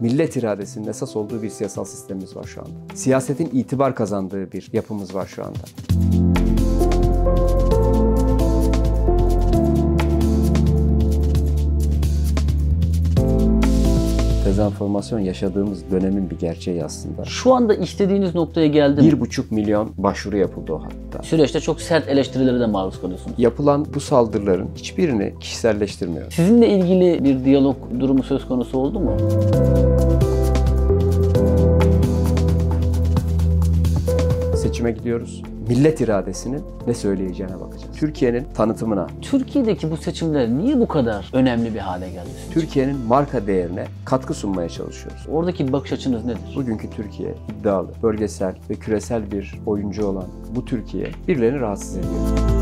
millet iradesinin esas olduğu bir siyasal sistemimiz var şu anda. Siyasetin itibar kazandığı bir yapımız var şu anda. dezenformasyon yaşadığımız dönemin bir gerçeği aslında. Şu anda istediğiniz noktaya geldim. Bir buçuk milyon başvuru yapıldı o hatta. Süreçte çok sert eleştirilere de maruz kalıyorsunuz. Yapılan bu saldırıların hiçbirini kişiselleştirmiyor. Sizinle ilgili bir diyalog durumu söz konusu oldu mu? seçime gidiyoruz. Millet iradesinin ne söyleyeceğine bakacağız. Türkiye'nin tanıtımına. Türkiye'deki bu seçimler niye bu kadar önemli bir hale geldi? Türkiye'nin marka değerine katkı sunmaya çalışıyoruz. Oradaki bakış açınız nedir? Bugünkü Türkiye iddialı, bölgesel ve küresel bir oyuncu olan bu Türkiye birilerini rahatsız ediyor.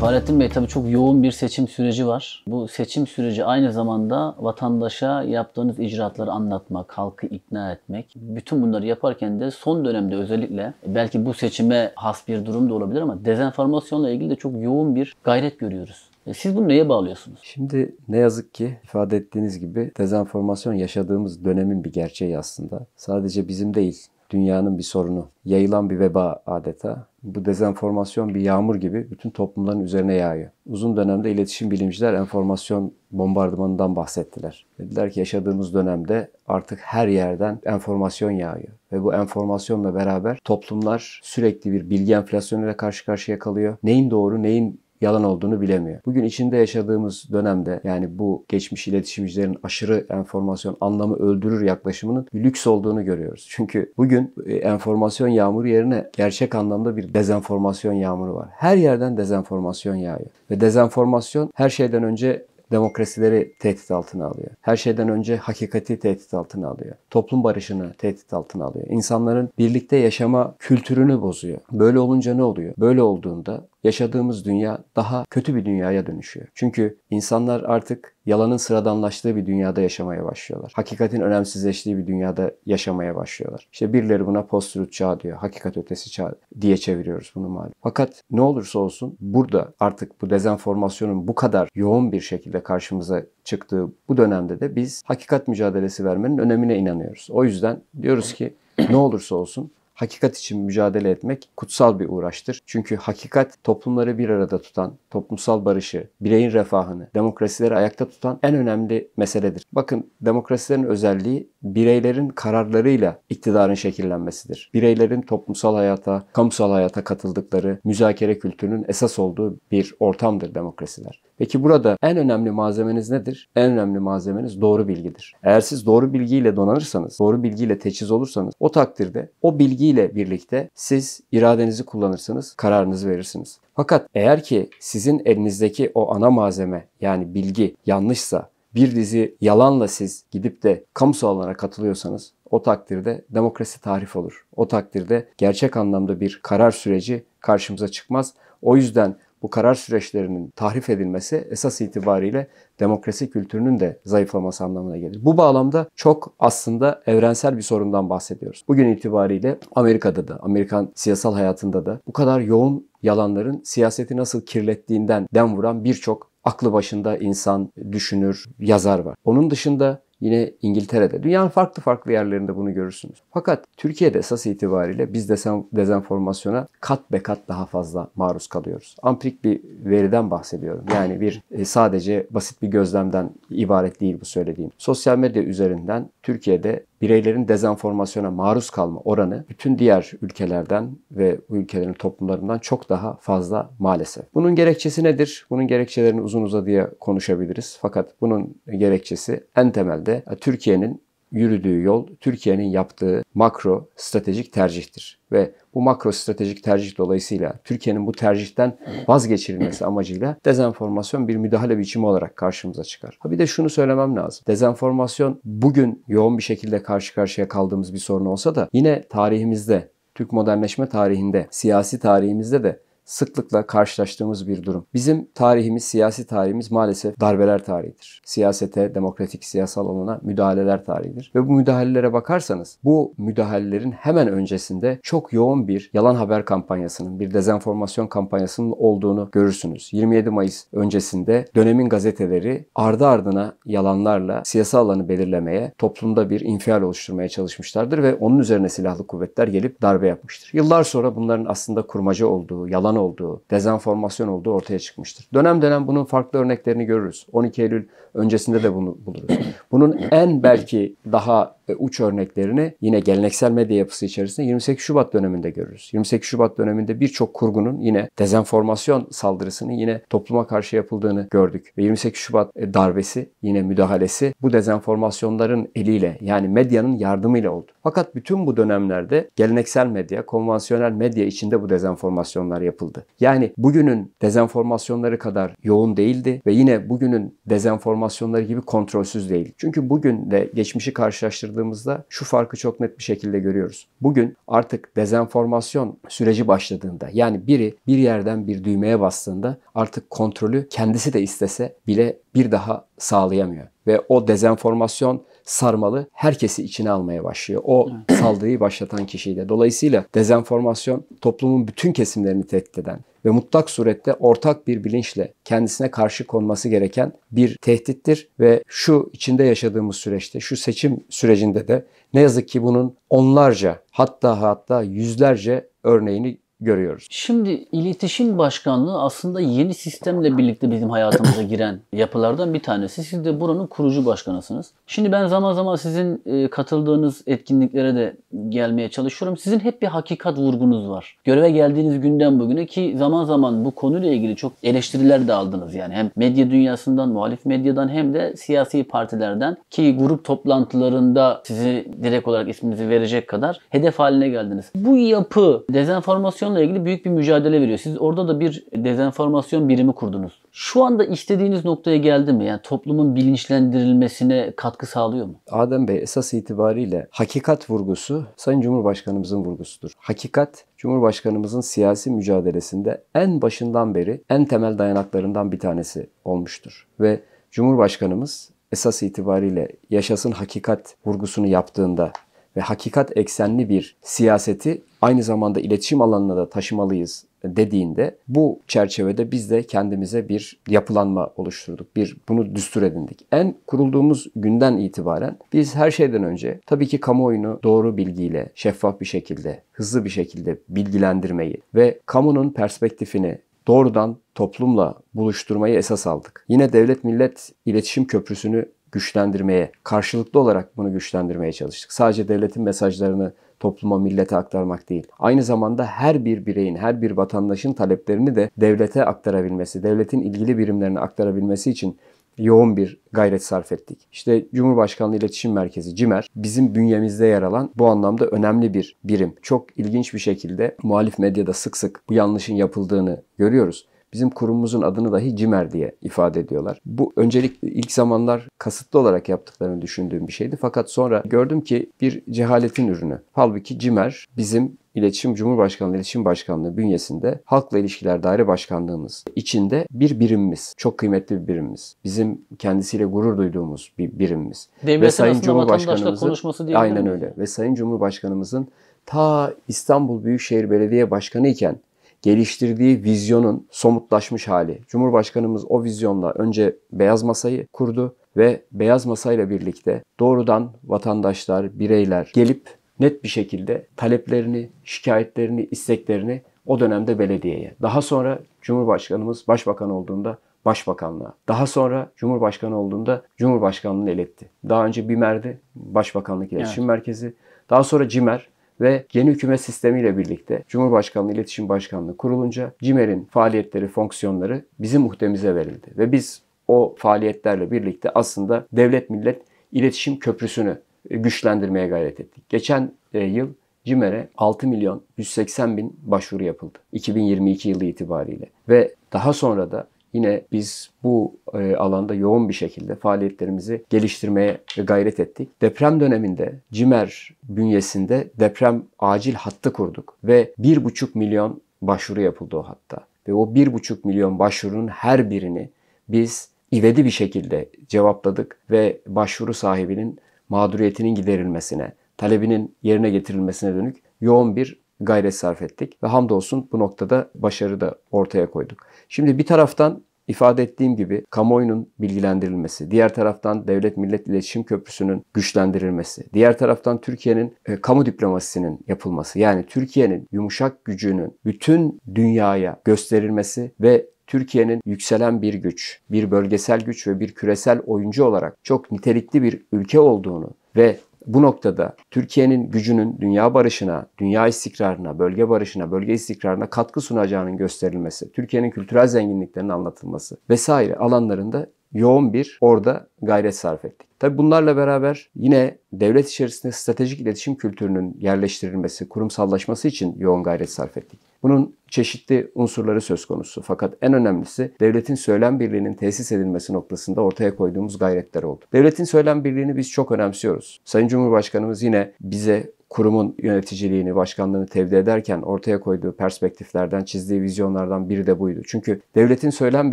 Fahrettin Bey tabii çok yoğun bir seçim süreci var. Bu seçim süreci aynı zamanda vatandaşa yaptığınız icraatları anlatmak, halkı ikna etmek. Bütün bunları yaparken de son dönemde özellikle belki bu seçime has bir durum da olabilir ama dezenformasyonla ilgili de çok yoğun bir gayret görüyoruz. E, siz bunu neye bağlıyorsunuz? Şimdi ne yazık ki ifade ettiğiniz gibi dezenformasyon yaşadığımız dönemin bir gerçeği aslında. Sadece bizim değil, dünyanın bir sorunu. Yayılan bir veba adeta bu dezenformasyon bir yağmur gibi bütün toplumların üzerine yağıyor. Uzun dönemde iletişim bilimciler enformasyon bombardımanından bahsettiler. Dediler ki yaşadığımız dönemde artık her yerden enformasyon yağıyor. Ve bu enformasyonla beraber toplumlar sürekli bir bilgi enflasyonuyla karşı karşıya kalıyor. Neyin doğru, neyin yalan olduğunu bilemiyor. Bugün içinde yaşadığımız dönemde yani bu geçmiş iletişimcilerin aşırı enformasyon anlamı öldürür yaklaşımının lüks olduğunu görüyoruz. Çünkü bugün e, enformasyon yağmuru yerine gerçek anlamda bir dezenformasyon yağmuru var. Her yerden dezenformasyon yağıyor. Ve dezenformasyon her şeyden önce demokrasileri tehdit altına alıyor. Her şeyden önce hakikati tehdit altına alıyor. Toplum barışını tehdit altına alıyor. İnsanların birlikte yaşama kültürünü bozuyor. Böyle olunca ne oluyor? Böyle olduğunda yaşadığımız dünya daha kötü bir dünyaya dönüşüyor. Çünkü insanlar artık yalanın sıradanlaştığı bir dünyada yaşamaya başlıyorlar. Hakikatin önemsizleştiği bir dünyada yaşamaya başlıyorlar. İşte birileri buna post çağı diyor. Hakikat ötesi çağ diye çeviriyoruz bunu malum. Fakat ne olursa olsun burada artık bu dezenformasyonun bu kadar yoğun bir şekilde karşımıza çıktığı bu dönemde de biz hakikat mücadelesi vermenin önemine inanıyoruz. O yüzden diyoruz ki ne olursa olsun hakikat için mücadele etmek kutsal bir uğraştır. Çünkü hakikat toplumları bir arada tutan, toplumsal barışı, bireyin refahını, demokrasileri ayakta tutan en önemli meseledir. Bakın demokrasilerin özelliği bireylerin kararlarıyla iktidarın şekillenmesidir. Bireylerin toplumsal hayata, kamusal hayata katıldıkları, müzakere kültürünün esas olduğu bir ortamdır demokrasiler. Peki burada en önemli malzemeniz nedir? En önemli malzemeniz doğru bilgidir. Eğer siz doğru bilgiyle donanırsanız, doğru bilgiyle teçhiz olursanız o takdirde o bilgi ile birlikte siz iradenizi kullanırsınız, kararınızı verirsiniz. Fakat eğer ki sizin elinizdeki o ana malzeme yani bilgi yanlışsa, bir dizi yalanla siz gidip de kamu alanına katılıyorsanız o takdirde demokrasi tarif olur. O takdirde gerçek anlamda bir karar süreci karşımıza çıkmaz. O yüzden bu karar süreçlerinin tahrif edilmesi esas itibariyle demokrasi kültürünün de zayıflaması anlamına gelir. Bu bağlamda çok aslında evrensel bir sorundan bahsediyoruz. Bugün itibariyle Amerika'da da, Amerikan siyasal hayatında da bu kadar yoğun yalanların siyaseti nasıl kirlettiğinden dem vuran birçok aklı başında insan, düşünür, yazar var. Onun dışında Yine İngiltere'de. Dünyanın farklı farklı yerlerinde bunu görürsünüz. Fakat Türkiye'de esas itibariyle biz desen, dezenformasyona kat be kat daha fazla maruz kalıyoruz. Amprik bir veriden bahsediyorum. Yani bir e, sadece basit bir gözlemden ibaret değil bu söylediğim. Sosyal medya üzerinden Türkiye'de bireylerin dezenformasyona maruz kalma oranı bütün diğer ülkelerden ve bu ülkelerin toplumlarından çok daha fazla maalesef. Bunun gerekçesi nedir? Bunun gerekçelerini uzun uzadıya konuşabiliriz. Fakat bunun gerekçesi en temelde Türkiye'nin yürüdüğü yol Türkiye'nin yaptığı makro stratejik tercihtir. Ve bu makro stratejik tercih dolayısıyla Türkiye'nin bu tercihten vazgeçirilmesi amacıyla dezenformasyon bir müdahale biçimi olarak karşımıza çıkar. Ha bir de şunu söylemem lazım. Dezenformasyon bugün yoğun bir şekilde karşı karşıya kaldığımız bir sorun olsa da yine tarihimizde Türk modernleşme tarihinde, siyasi tarihimizde de sıklıkla karşılaştığımız bir durum. Bizim tarihimiz, siyasi tarihimiz maalesef darbeler tarihidir. Siyasete, demokratik siyasal alana müdahaleler tarihidir. Ve bu müdahalelere bakarsanız bu müdahalelerin hemen öncesinde çok yoğun bir yalan haber kampanyasının, bir dezenformasyon kampanyasının olduğunu görürsünüz. 27 Mayıs öncesinde dönemin gazeteleri ardı ardına yalanlarla siyasal alanı belirlemeye, toplumda bir infial oluşturmaya çalışmışlardır ve onun üzerine silahlı kuvvetler gelip darbe yapmıştır. Yıllar sonra bunların aslında kurmaca olduğu, yalan olduğu, dezenformasyon olduğu ortaya çıkmıştır. Dönem dönem bunun farklı örneklerini görürüz. 12 Eylül öncesinde de bunu buluruz. Bunun en belki daha e, uç örneklerini yine geleneksel medya yapısı içerisinde 28 Şubat döneminde görürüz. 28 Şubat döneminde birçok kurgunun yine dezenformasyon saldırısının yine topluma karşı yapıldığını gördük. Ve 28 Şubat e, darbesi yine müdahalesi bu dezenformasyonların eliyle yani medyanın yardımıyla oldu. Fakat bütün bu dönemlerde geleneksel medya, konvansiyonel medya içinde bu dezenformasyonlar yapıldı. Yani bugünün dezenformasyonları kadar yoğun değildi ve yine bugünün dezenformasyonları formasyonları gibi kontrolsüz değil. Çünkü bugün de geçmişi karşılaştırdığımızda şu farkı çok net bir şekilde görüyoruz. Bugün artık dezenformasyon süreci başladığında yani biri bir yerden bir düğmeye bastığında artık kontrolü kendisi de istese bile bir daha sağlayamıyor. Ve o dezenformasyon sarmalı herkesi içine almaya başlıyor. O saldırıyı başlatan kişiyle. Dolayısıyla dezenformasyon toplumun bütün kesimlerini tehdit eden ve mutlak surette ortak bir bilinçle kendisine karşı konması gereken bir tehdittir ve şu içinde yaşadığımız süreçte, şu seçim sürecinde de ne yazık ki bunun onlarca hatta hatta yüzlerce örneğini görüyoruz. Şimdi iletişim başkanlığı aslında yeni sistemle birlikte bizim hayatımıza giren yapılardan bir tanesi. Siz de buranın kurucu başkanısınız. Şimdi ben zaman zaman sizin e, katıldığınız etkinliklere de gelmeye çalışıyorum. Sizin hep bir hakikat vurgunuz var. Göreve geldiğiniz günden bugüne ki zaman zaman bu konuyla ilgili çok eleştiriler de aldınız yani. Hem medya dünyasından, muhalif medyadan hem de siyasi partilerden ki grup toplantılarında sizi direkt olarak isminizi verecek kadar hedef haline geldiniz. Bu yapı dezenformasyon dezenformasyonla ilgili büyük bir mücadele veriyor. Siz orada da bir dezenformasyon birimi kurdunuz. Şu anda istediğiniz noktaya geldi mi? Yani toplumun bilinçlendirilmesine katkı sağlıyor mu? Adem Bey esas itibariyle hakikat vurgusu Sayın Cumhurbaşkanımızın vurgusudur. Hakikat Cumhurbaşkanımızın siyasi mücadelesinde en başından beri en temel dayanaklarından bir tanesi olmuştur. Ve Cumhurbaşkanımız esas itibariyle yaşasın hakikat vurgusunu yaptığında ve hakikat eksenli bir siyaseti aynı zamanda iletişim alanına da taşımalıyız dediğinde bu çerçevede biz de kendimize bir yapılanma oluşturduk. Bir bunu düstur edindik. En kurulduğumuz günden itibaren biz her şeyden önce tabii ki kamuoyunu doğru bilgiyle, şeffaf bir şekilde, hızlı bir şekilde bilgilendirmeyi ve kamunun perspektifini doğrudan toplumla buluşturmayı esas aldık. Yine devlet millet iletişim köprüsünü güçlendirmeye, karşılıklı olarak bunu güçlendirmeye çalıştık. Sadece devletin mesajlarını topluma, millete aktarmak değil. Aynı zamanda her bir bireyin, her bir vatandaşın taleplerini de devlete aktarabilmesi, devletin ilgili birimlerine aktarabilmesi için yoğun bir gayret sarf ettik. İşte Cumhurbaşkanlığı İletişim Merkezi CİMER bizim bünyemizde yer alan bu anlamda önemli bir birim. Çok ilginç bir şekilde muhalif medyada sık sık bu yanlışın yapıldığını görüyoruz. Bizim kurumumuzun adını dahi CİMER diye ifade ediyorlar. Bu öncelik ilk zamanlar kasıtlı olarak yaptıklarını düşündüğüm bir şeydi. Fakat sonra gördüm ki bir cehaletin ürünü. Halbuki CİMER bizim İletişim Cumhurbaşkanlığı İletişim Başkanlığı bünyesinde Halkla İlişkiler Daire Başkanlığımız içinde bir birimimiz. Çok kıymetli bir birimimiz. Bizim kendisiyle gurur duyduğumuz bir birimimiz. Devletin Ve Sayın Cumhurbaşkanımızın konuşması diye Aynen öyle. Ve Sayın Cumhurbaşkanımızın ta İstanbul Büyükşehir Belediye Başkanı iken geliştirdiği vizyonun somutlaşmış hali. Cumhurbaşkanımız o vizyonla önce beyaz masayı kurdu ve beyaz masayla birlikte doğrudan vatandaşlar, bireyler gelip net bir şekilde taleplerini, şikayetlerini, isteklerini o dönemde belediyeye. Daha sonra Cumhurbaşkanımız başbakan olduğunda başbakanlığa. Daha sonra Cumhurbaşkanı olduğunda Cumhurbaşkanlığını iletti. Daha önce BİMER'di, Başbakanlık İletişim evet. Merkezi. Daha sonra CİMER, ve yeni hükümet sistemiyle birlikte Cumhurbaşkanlığı İletişim Başkanlığı kurulunca CİMER'in faaliyetleri, fonksiyonları bizim muhtemize verildi. Ve biz o faaliyetlerle birlikte aslında devlet millet iletişim köprüsünü e, güçlendirmeye gayret ettik. Geçen e, yıl CİMER'e 6 milyon 180 bin başvuru yapıldı 2022 yılı itibariyle ve daha sonra da Yine biz bu e, alanda yoğun bir şekilde faaliyetlerimizi geliştirmeye gayret ettik. Deprem döneminde CİMER bünyesinde deprem acil hattı kurduk ve 1,5 milyon başvuru yapıldı o hatta. Ve o 1,5 milyon başvurunun her birini biz ivedi bir şekilde cevapladık ve başvuru sahibinin mağduriyetinin giderilmesine, talebinin yerine getirilmesine dönük yoğun bir gayret sarf ettik ve hamdolsun bu noktada başarı da ortaya koyduk. Şimdi bir taraftan ifade ettiğim gibi kamuoyunun bilgilendirilmesi, diğer taraftan devlet millet iletişim köprüsünün güçlendirilmesi, diğer taraftan Türkiye'nin e, kamu diplomasisinin yapılması yani Türkiye'nin yumuşak gücünün bütün dünyaya gösterilmesi ve Türkiye'nin yükselen bir güç, bir bölgesel güç ve bir küresel oyuncu olarak çok nitelikli bir ülke olduğunu ve bu noktada Türkiye'nin gücünün dünya barışına, dünya istikrarına, bölge barışına, bölge istikrarına katkı sunacağının gösterilmesi, Türkiye'nin kültürel zenginliklerinin anlatılması vesaire alanlarında yoğun bir orada gayret sarf ettik. Tabi bunlarla beraber yine devlet içerisinde stratejik iletişim kültürünün yerleştirilmesi, kurumsallaşması için yoğun gayret sarf ettik. Bunun çeşitli unsurları söz konusu fakat en önemlisi devletin söylem birliğinin tesis edilmesi noktasında ortaya koyduğumuz gayretler oldu. Devletin söylem birliğini biz çok önemsiyoruz. Sayın Cumhurbaşkanımız yine bize kurumun yöneticiliğini, başkanlığını tevdi ederken ortaya koyduğu perspektiflerden, çizdiği vizyonlardan biri de buydu. Çünkü devletin söylem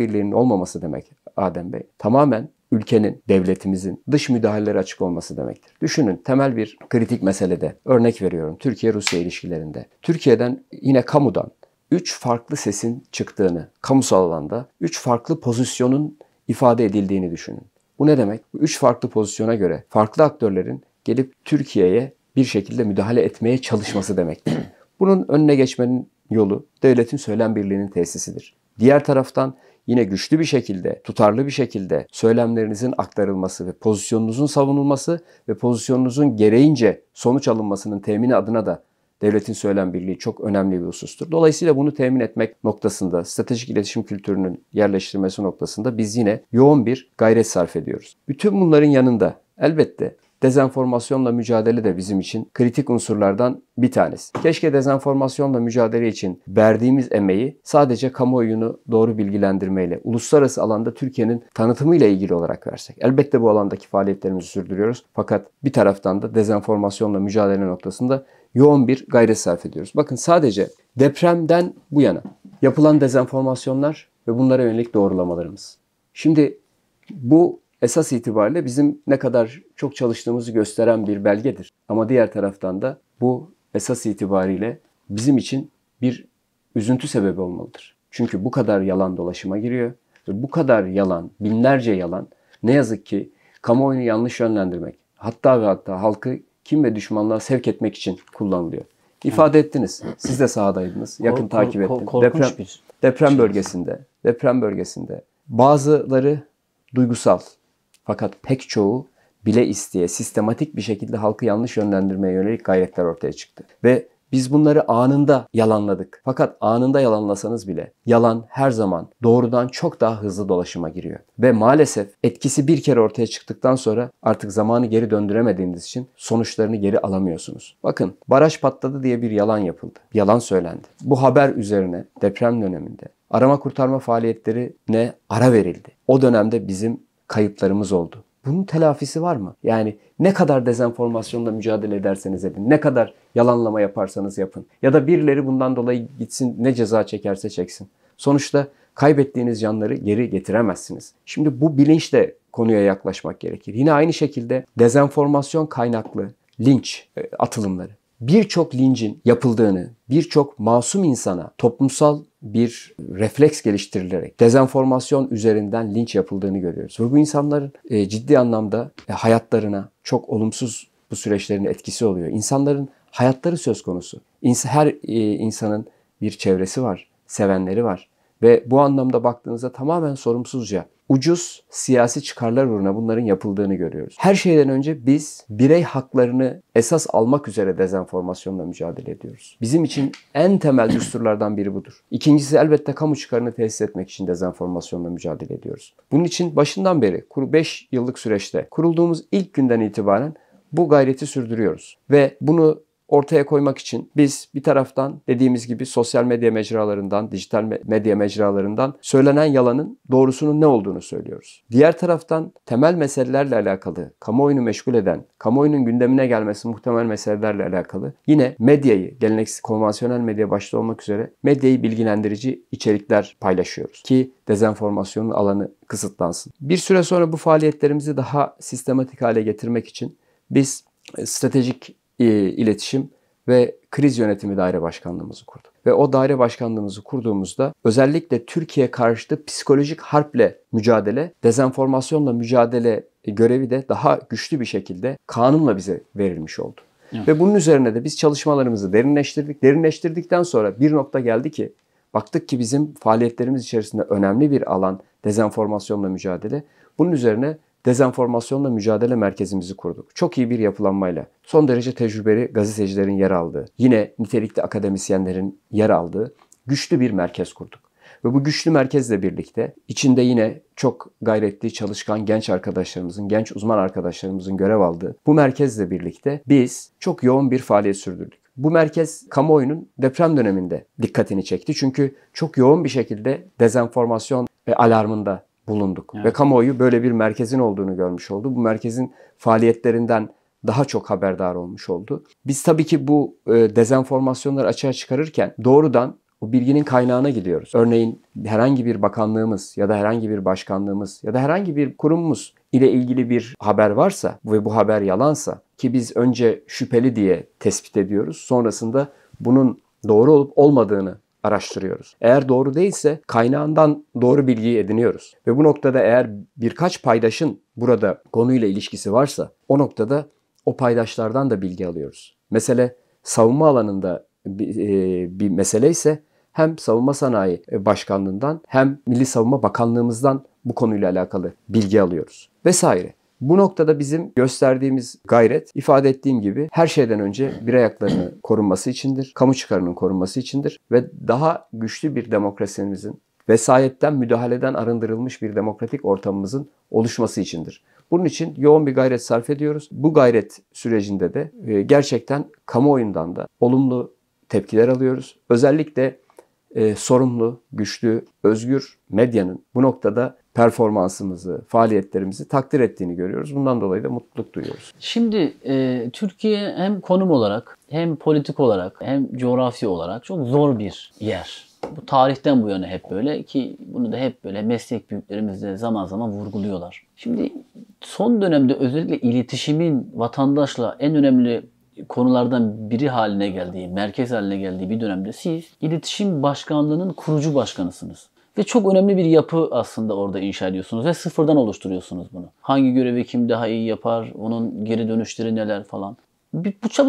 birliğinin olmaması demek Adem Bey. Tamamen ülkenin, devletimizin dış müdahalelere açık olması demektir. Düşünün temel bir kritik meselede örnek veriyorum Türkiye-Rusya ilişkilerinde. Türkiye'den yine kamudan üç farklı sesin çıktığını, kamusal alanda üç farklı pozisyonun ifade edildiğini düşünün. Bu ne demek? Bu üç farklı pozisyona göre farklı aktörlerin gelip Türkiye'ye bir şekilde müdahale etmeye çalışması demektir. Bunun önüne geçmenin yolu devletin söylem birliğinin tesisidir. Diğer taraftan yine güçlü bir şekilde, tutarlı bir şekilde söylemlerinizin aktarılması ve pozisyonunuzun savunulması ve pozisyonunuzun gereğince sonuç alınmasının temini adına da devletin söylem birliği çok önemli bir husustur. Dolayısıyla bunu temin etmek noktasında, stratejik iletişim kültürünün yerleştirmesi noktasında biz yine yoğun bir gayret sarf ediyoruz. Bütün bunların yanında elbette Dezenformasyonla mücadele de bizim için kritik unsurlardan bir tanesi. Keşke dezenformasyonla mücadele için verdiğimiz emeği sadece kamuoyunu doğru bilgilendirmeyle, uluslararası alanda Türkiye'nin tanıtımıyla ilgili olarak versek. Elbette bu alandaki faaliyetlerimizi sürdürüyoruz fakat bir taraftan da dezenformasyonla mücadele noktasında yoğun bir gayret sarf ediyoruz. Bakın sadece depremden bu yana yapılan dezenformasyonlar ve bunlara yönelik doğrulamalarımız. Şimdi bu esas itibariyle bizim ne kadar çok çalıştığımızı gösteren bir belgedir. Ama diğer taraftan da bu esas itibariyle bizim için bir üzüntü sebebi olmalıdır. Çünkü bu kadar yalan dolaşıma giriyor ve bu kadar yalan, binlerce yalan ne yazık ki kamuoyunu yanlış yönlendirmek, hatta ve hatta halkı kim ve düşmanlığa sevk etmek için kullanılıyor. İfade ettiniz. Siz de sahadaydınız. Yakın kork, takip ettiniz. Kork, deprem, bir şey. deprem şey- bölgesinde, deprem bölgesinde bazıları duygusal fakat pek çoğu bile isteye sistematik bir şekilde halkı yanlış yönlendirmeye yönelik gayretler ortaya çıktı. Ve biz bunları anında yalanladık. Fakat anında yalanlasanız bile yalan her zaman doğrudan çok daha hızlı dolaşıma giriyor. Ve maalesef etkisi bir kere ortaya çıktıktan sonra artık zamanı geri döndüremediğiniz için sonuçlarını geri alamıyorsunuz. Bakın baraj patladı diye bir yalan yapıldı. Yalan söylendi. Bu haber üzerine deprem döneminde arama kurtarma faaliyetlerine ara verildi. O dönemde bizim kayıplarımız oldu bunun telafisi var mı? Yani ne kadar dezenformasyonla mücadele ederseniz edin, ne kadar yalanlama yaparsanız yapın ya da birileri bundan dolayı gitsin ne ceza çekerse çeksin. Sonuçta kaybettiğiniz canları geri getiremezsiniz. Şimdi bu bilinçle konuya yaklaşmak gerekir. Yine aynı şekilde dezenformasyon kaynaklı linç e, atılımları birçok lincin yapıldığını, birçok masum insana toplumsal bir refleks geliştirilerek dezenformasyon üzerinden linç yapıldığını görüyoruz. Ve bu insanların e, ciddi anlamda e, hayatlarına çok olumsuz bu süreçlerin etkisi oluyor. İnsanların hayatları söz konusu. her e, insanın bir çevresi var, sevenleri var ve bu anlamda baktığınızda tamamen sorumsuzca ucuz siyasi çıkarlar uğruna bunların yapıldığını görüyoruz. Her şeyden önce biz birey haklarını esas almak üzere dezenformasyonla mücadele ediyoruz. Bizim için en temel düsturlardan biri budur. İkincisi elbette kamu çıkarını tesis etmek için dezenformasyonla mücadele ediyoruz. Bunun için başından beri 5 yıllık süreçte kurulduğumuz ilk günden itibaren bu gayreti sürdürüyoruz ve bunu ortaya koymak için biz bir taraftan dediğimiz gibi sosyal medya mecralarından, dijital medya mecralarından söylenen yalanın doğrusunun ne olduğunu söylüyoruz. Diğer taraftan temel meselelerle alakalı, kamuoyunu meşgul eden, kamuoyunun gündemine gelmesi muhtemel meselelerle alakalı yine medyayı, geleneksel konvansiyonel medya başta olmak üzere medyayı bilgilendirici içerikler paylaşıyoruz ki dezenformasyonun alanı kısıtlansın. Bir süre sonra bu faaliyetlerimizi daha sistematik hale getirmek için biz e, stratejik e, iletişim ve kriz yönetimi daire başkanlığımızı kurduk. Ve o daire başkanlığımızı kurduğumuzda özellikle Türkiye karşıtı psikolojik harple mücadele, dezenformasyonla mücadele görevi de daha güçlü bir şekilde kanunla bize verilmiş oldu. Evet. Ve bunun üzerine de biz çalışmalarımızı derinleştirdik. Derinleştirdikten sonra bir nokta geldi ki baktık ki bizim faaliyetlerimiz içerisinde önemli bir alan dezenformasyonla mücadele. Bunun üzerine dezenformasyonla mücadele merkezimizi kurduk. Çok iyi bir yapılanmayla. Son derece tecrübeli gazetecilerin yer aldığı, yine nitelikli akademisyenlerin yer aldığı güçlü bir merkez kurduk. Ve bu güçlü merkezle birlikte içinde yine çok gayretli, çalışkan genç arkadaşlarımızın, genç uzman arkadaşlarımızın görev aldığı bu merkezle birlikte biz çok yoğun bir faaliyet sürdürdük. Bu merkez kamuoyunun deprem döneminde dikkatini çekti. Çünkü çok yoğun bir şekilde dezenformasyon alarmında bulunduk. Evet. Ve kamuoyu böyle bir merkezin olduğunu görmüş oldu. Bu merkezin faaliyetlerinden daha çok haberdar olmuş oldu. Biz tabii ki bu e, dezenformasyonları açığa çıkarırken doğrudan o bilginin kaynağına gidiyoruz. Örneğin herhangi bir bakanlığımız ya da herhangi bir başkanlığımız ya da herhangi bir kurumumuz ile ilgili bir haber varsa ve bu haber yalansa ki biz önce şüpheli diye tespit ediyoruz. Sonrasında bunun doğru olup olmadığını araştırıyoruz. Eğer doğru değilse kaynağından doğru bilgiyi ediniyoruz. Ve bu noktada eğer birkaç paydaşın burada konuyla ilişkisi varsa o noktada o paydaşlardan da bilgi alıyoruz. Mesele savunma alanında bir, e, bir mesele ise hem Savunma Sanayi e, Başkanlığından hem Milli Savunma Bakanlığımızdan bu konuyla alakalı bilgi alıyoruz vesaire. Bu noktada bizim gösterdiğimiz gayret ifade ettiğim gibi her şeyden önce bir ayaklarını korunması içindir, kamu çıkarının korunması içindir ve daha güçlü bir demokrasimizin vesayetten müdahaleden arındırılmış bir demokratik ortamımızın oluşması içindir. Bunun için yoğun bir gayret sarf ediyoruz. Bu gayret sürecinde de e, gerçekten kamuoyundan da olumlu tepkiler alıyoruz. Özellikle e, sorumlu, güçlü, özgür medyanın bu noktada performansımızı, faaliyetlerimizi takdir ettiğini görüyoruz. Bundan dolayı da mutluluk duyuyoruz. Şimdi e, Türkiye hem konum olarak hem politik olarak hem coğrafi olarak çok zor bir yer. Bu tarihten bu yana hep böyle ki bunu da hep böyle meslek büyüklerimiz de zaman zaman vurguluyorlar. Şimdi son dönemde özellikle iletişimin vatandaşla en önemli konulardan biri haline geldiği, merkez haline geldiği bir dönemde siz iletişim başkanlığının kurucu başkanısınız. Ve çok önemli bir yapı aslında orada inşa ediyorsunuz ve sıfırdan oluşturuyorsunuz bunu. Hangi görevi kim daha iyi yapar, onun geri dönüşleri neler falan. Bu çok,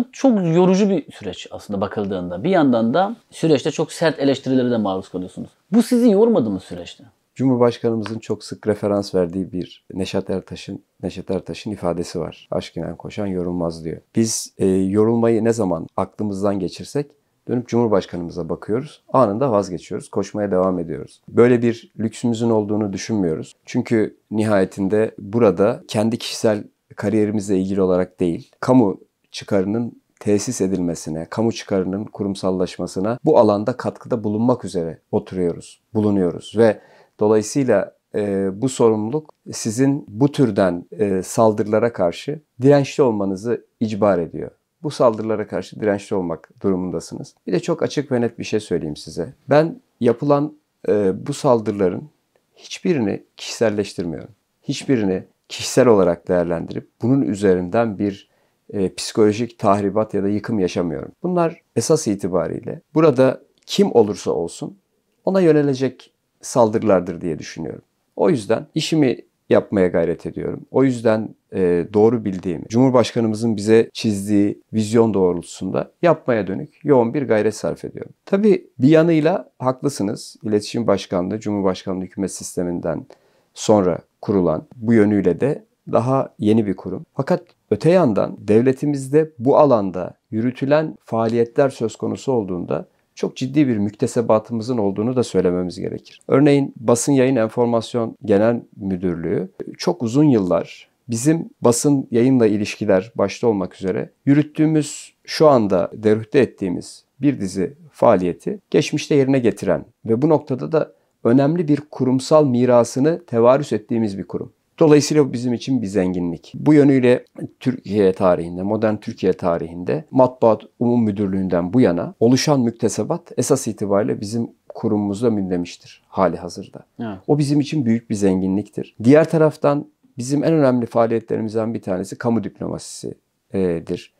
yorucu bir süreç aslında bakıldığında. Bir yandan da süreçte çok sert eleştirilere de maruz kalıyorsunuz. Bu sizi yormadı mı süreçte? Cumhurbaşkanımızın çok sık referans verdiği bir Neşet Ertaş'ın Neşet Ertaş'ın ifadesi var. Aşk inen koşan yorulmaz diyor. Biz e, yorulmayı ne zaman aklımızdan geçirsek dönüp Cumhurbaşkanımıza bakıyoruz. Anında vazgeçiyoruz. Koşmaya devam ediyoruz. Böyle bir lüksümüzün olduğunu düşünmüyoruz. Çünkü nihayetinde burada kendi kişisel kariyerimizle ilgili olarak değil, kamu çıkarının tesis edilmesine, kamu çıkarının kurumsallaşmasına bu alanda katkıda bulunmak üzere oturuyoruz, bulunuyoruz ve Dolayısıyla e, bu sorumluluk sizin bu türden e, saldırılara karşı dirençli olmanızı icbar ediyor. Bu saldırılara karşı dirençli olmak durumundasınız. Bir de çok açık ve net bir şey söyleyeyim size. Ben yapılan e, bu saldırıların hiçbirini kişiselleştirmiyorum. Hiçbirini kişisel olarak değerlendirip bunun üzerinden bir e, psikolojik tahribat ya da yıkım yaşamıyorum. Bunlar esas itibariyle burada kim olursa olsun ona yönelecek saldırılardır diye düşünüyorum. O yüzden işimi yapmaya gayret ediyorum. O yüzden e, doğru bildiğim, Cumhurbaşkanımızın bize çizdiği vizyon doğrultusunda yapmaya dönük yoğun bir gayret sarf ediyorum. Tabii bir yanıyla haklısınız. İletişim Başkanlığı, Cumhurbaşkanlığı Hükümet Sisteminden sonra kurulan bu yönüyle de daha yeni bir kurum. Fakat öte yandan devletimizde bu alanda yürütülen faaliyetler söz konusu olduğunda çok ciddi bir müktesebatımızın olduğunu da söylememiz gerekir. Örneğin Basın Yayın Enformasyon Genel Müdürlüğü çok uzun yıllar bizim basın yayınla ilişkiler başta olmak üzere yürüttüğümüz şu anda derühte ettiğimiz bir dizi faaliyeti geçmişte yerine getiren ve bu noktada da önemli bir kurumsal mirasını tevarüs ettiğimiz bir kurum. Dolayısıyla bu bizim için bir zenginlik. Bu yönüyle Türkiye tarihinde, modern Türkiye tarihinde Matbaat Umum Müdürlüğü'nden bu yana oluşan müktesebat esas itibariyle bizim kurumumuzda mündemiştir hali hazırda. Evet. O bizim için büyük bir zenginliktir. Diğer taraftan bizim en önemli faaliyetlerimizden bir tanesi kamu diplomasisidir.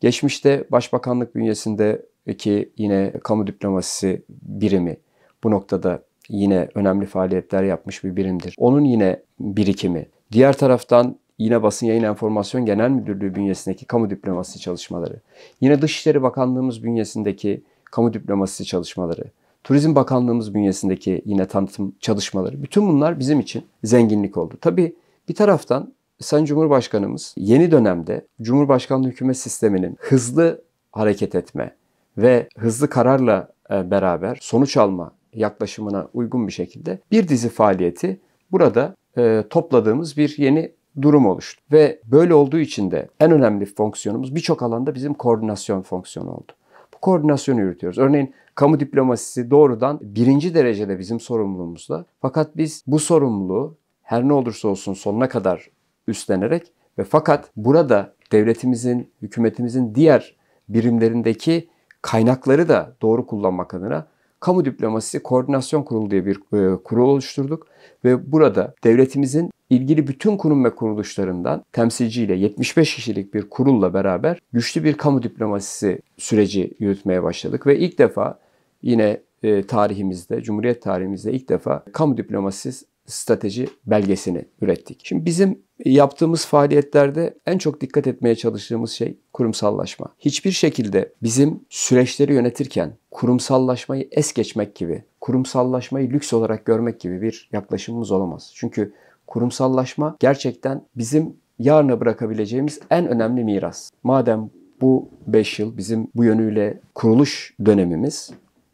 Geçmişte Başbakanlık bünyesindeki yine kamu diplomasisi birimi bu noktada yine önemli faaliyetler yapmış bir birimdir. Onun yine birikimi. Diğer taraftan yine Basın Yayın Enformasyon Genel Müdürlüğü bünyesindeki kamu diplomasisi çalışmaları. Yine Dışişleri Bakanlığımız bünyesindeki kamu diplomasisi çalışmaları. Turizm Bakanlığımız bünyesindeki yine tanıtım çalışmaları. Bütün bunlar bizim için zenginlik oldu. Tabii bir taraftan Sayın Cumhurbaşkanımız yeni dönemde Cumhurbaşkanlığı hükümet sisteminin hızlı hareket etme ve hızlı kararla e, beraber sonuç alma yaklaşımına uygun bir şekilde bir dizi faaliyeti burada e, topladığımız bir yeni durum oluştu. Ve böyle olduğu için de en önemli fonksiyonumuz birçok alanda bizim koordinasyon fonksiyonu oldu. Bu koordinasyonu yürütüyoruz. Örneğin kamu diplomasisi doğrudan birinci derecede bizim sorumluluğumuzda. Fakat biz bu sorumluluğu her ne olursa olsun sonuna kadar üstlenerek ve fakat burada devletimizin, hükümetimizin diğer birimlerindeki kaynakları da doğru kullanmak adına Kamu Diplomasisi Koordinasyon Kurulu diye bir e, kurul oluşturduk ve burada devletimizin ilgili bütün kurum ve kuruluşlarından temsilciyle 75 kişilik bir kurulla beraber güçlü bir kamu diplomasisi süreci yürütmeye başladık ve ilk defa yine e, tarihimizde, Cumhuriyet tarihimizde ilk defa kamu diplomasisi strateji belgesini ürettik. Şimdi bizim yaptığımız faaliyetlerde en çok dikkat etmeye çalıştığımız şey kurumsallaşma. Hiçbir şekilde bizim süreçleri yönetirken kurumsallaşmayı es geçmek gibi, kurumsallaşmayı lüks olarak görmek gibi bir yaklaşımımız olamaz. Çünkü kurumsallaşma gerçekten bizim yarına bırakabileceğimiz en önemli miras. Madem bu 5 yıl bizim bu yönüyle kuruluş dönemimiz,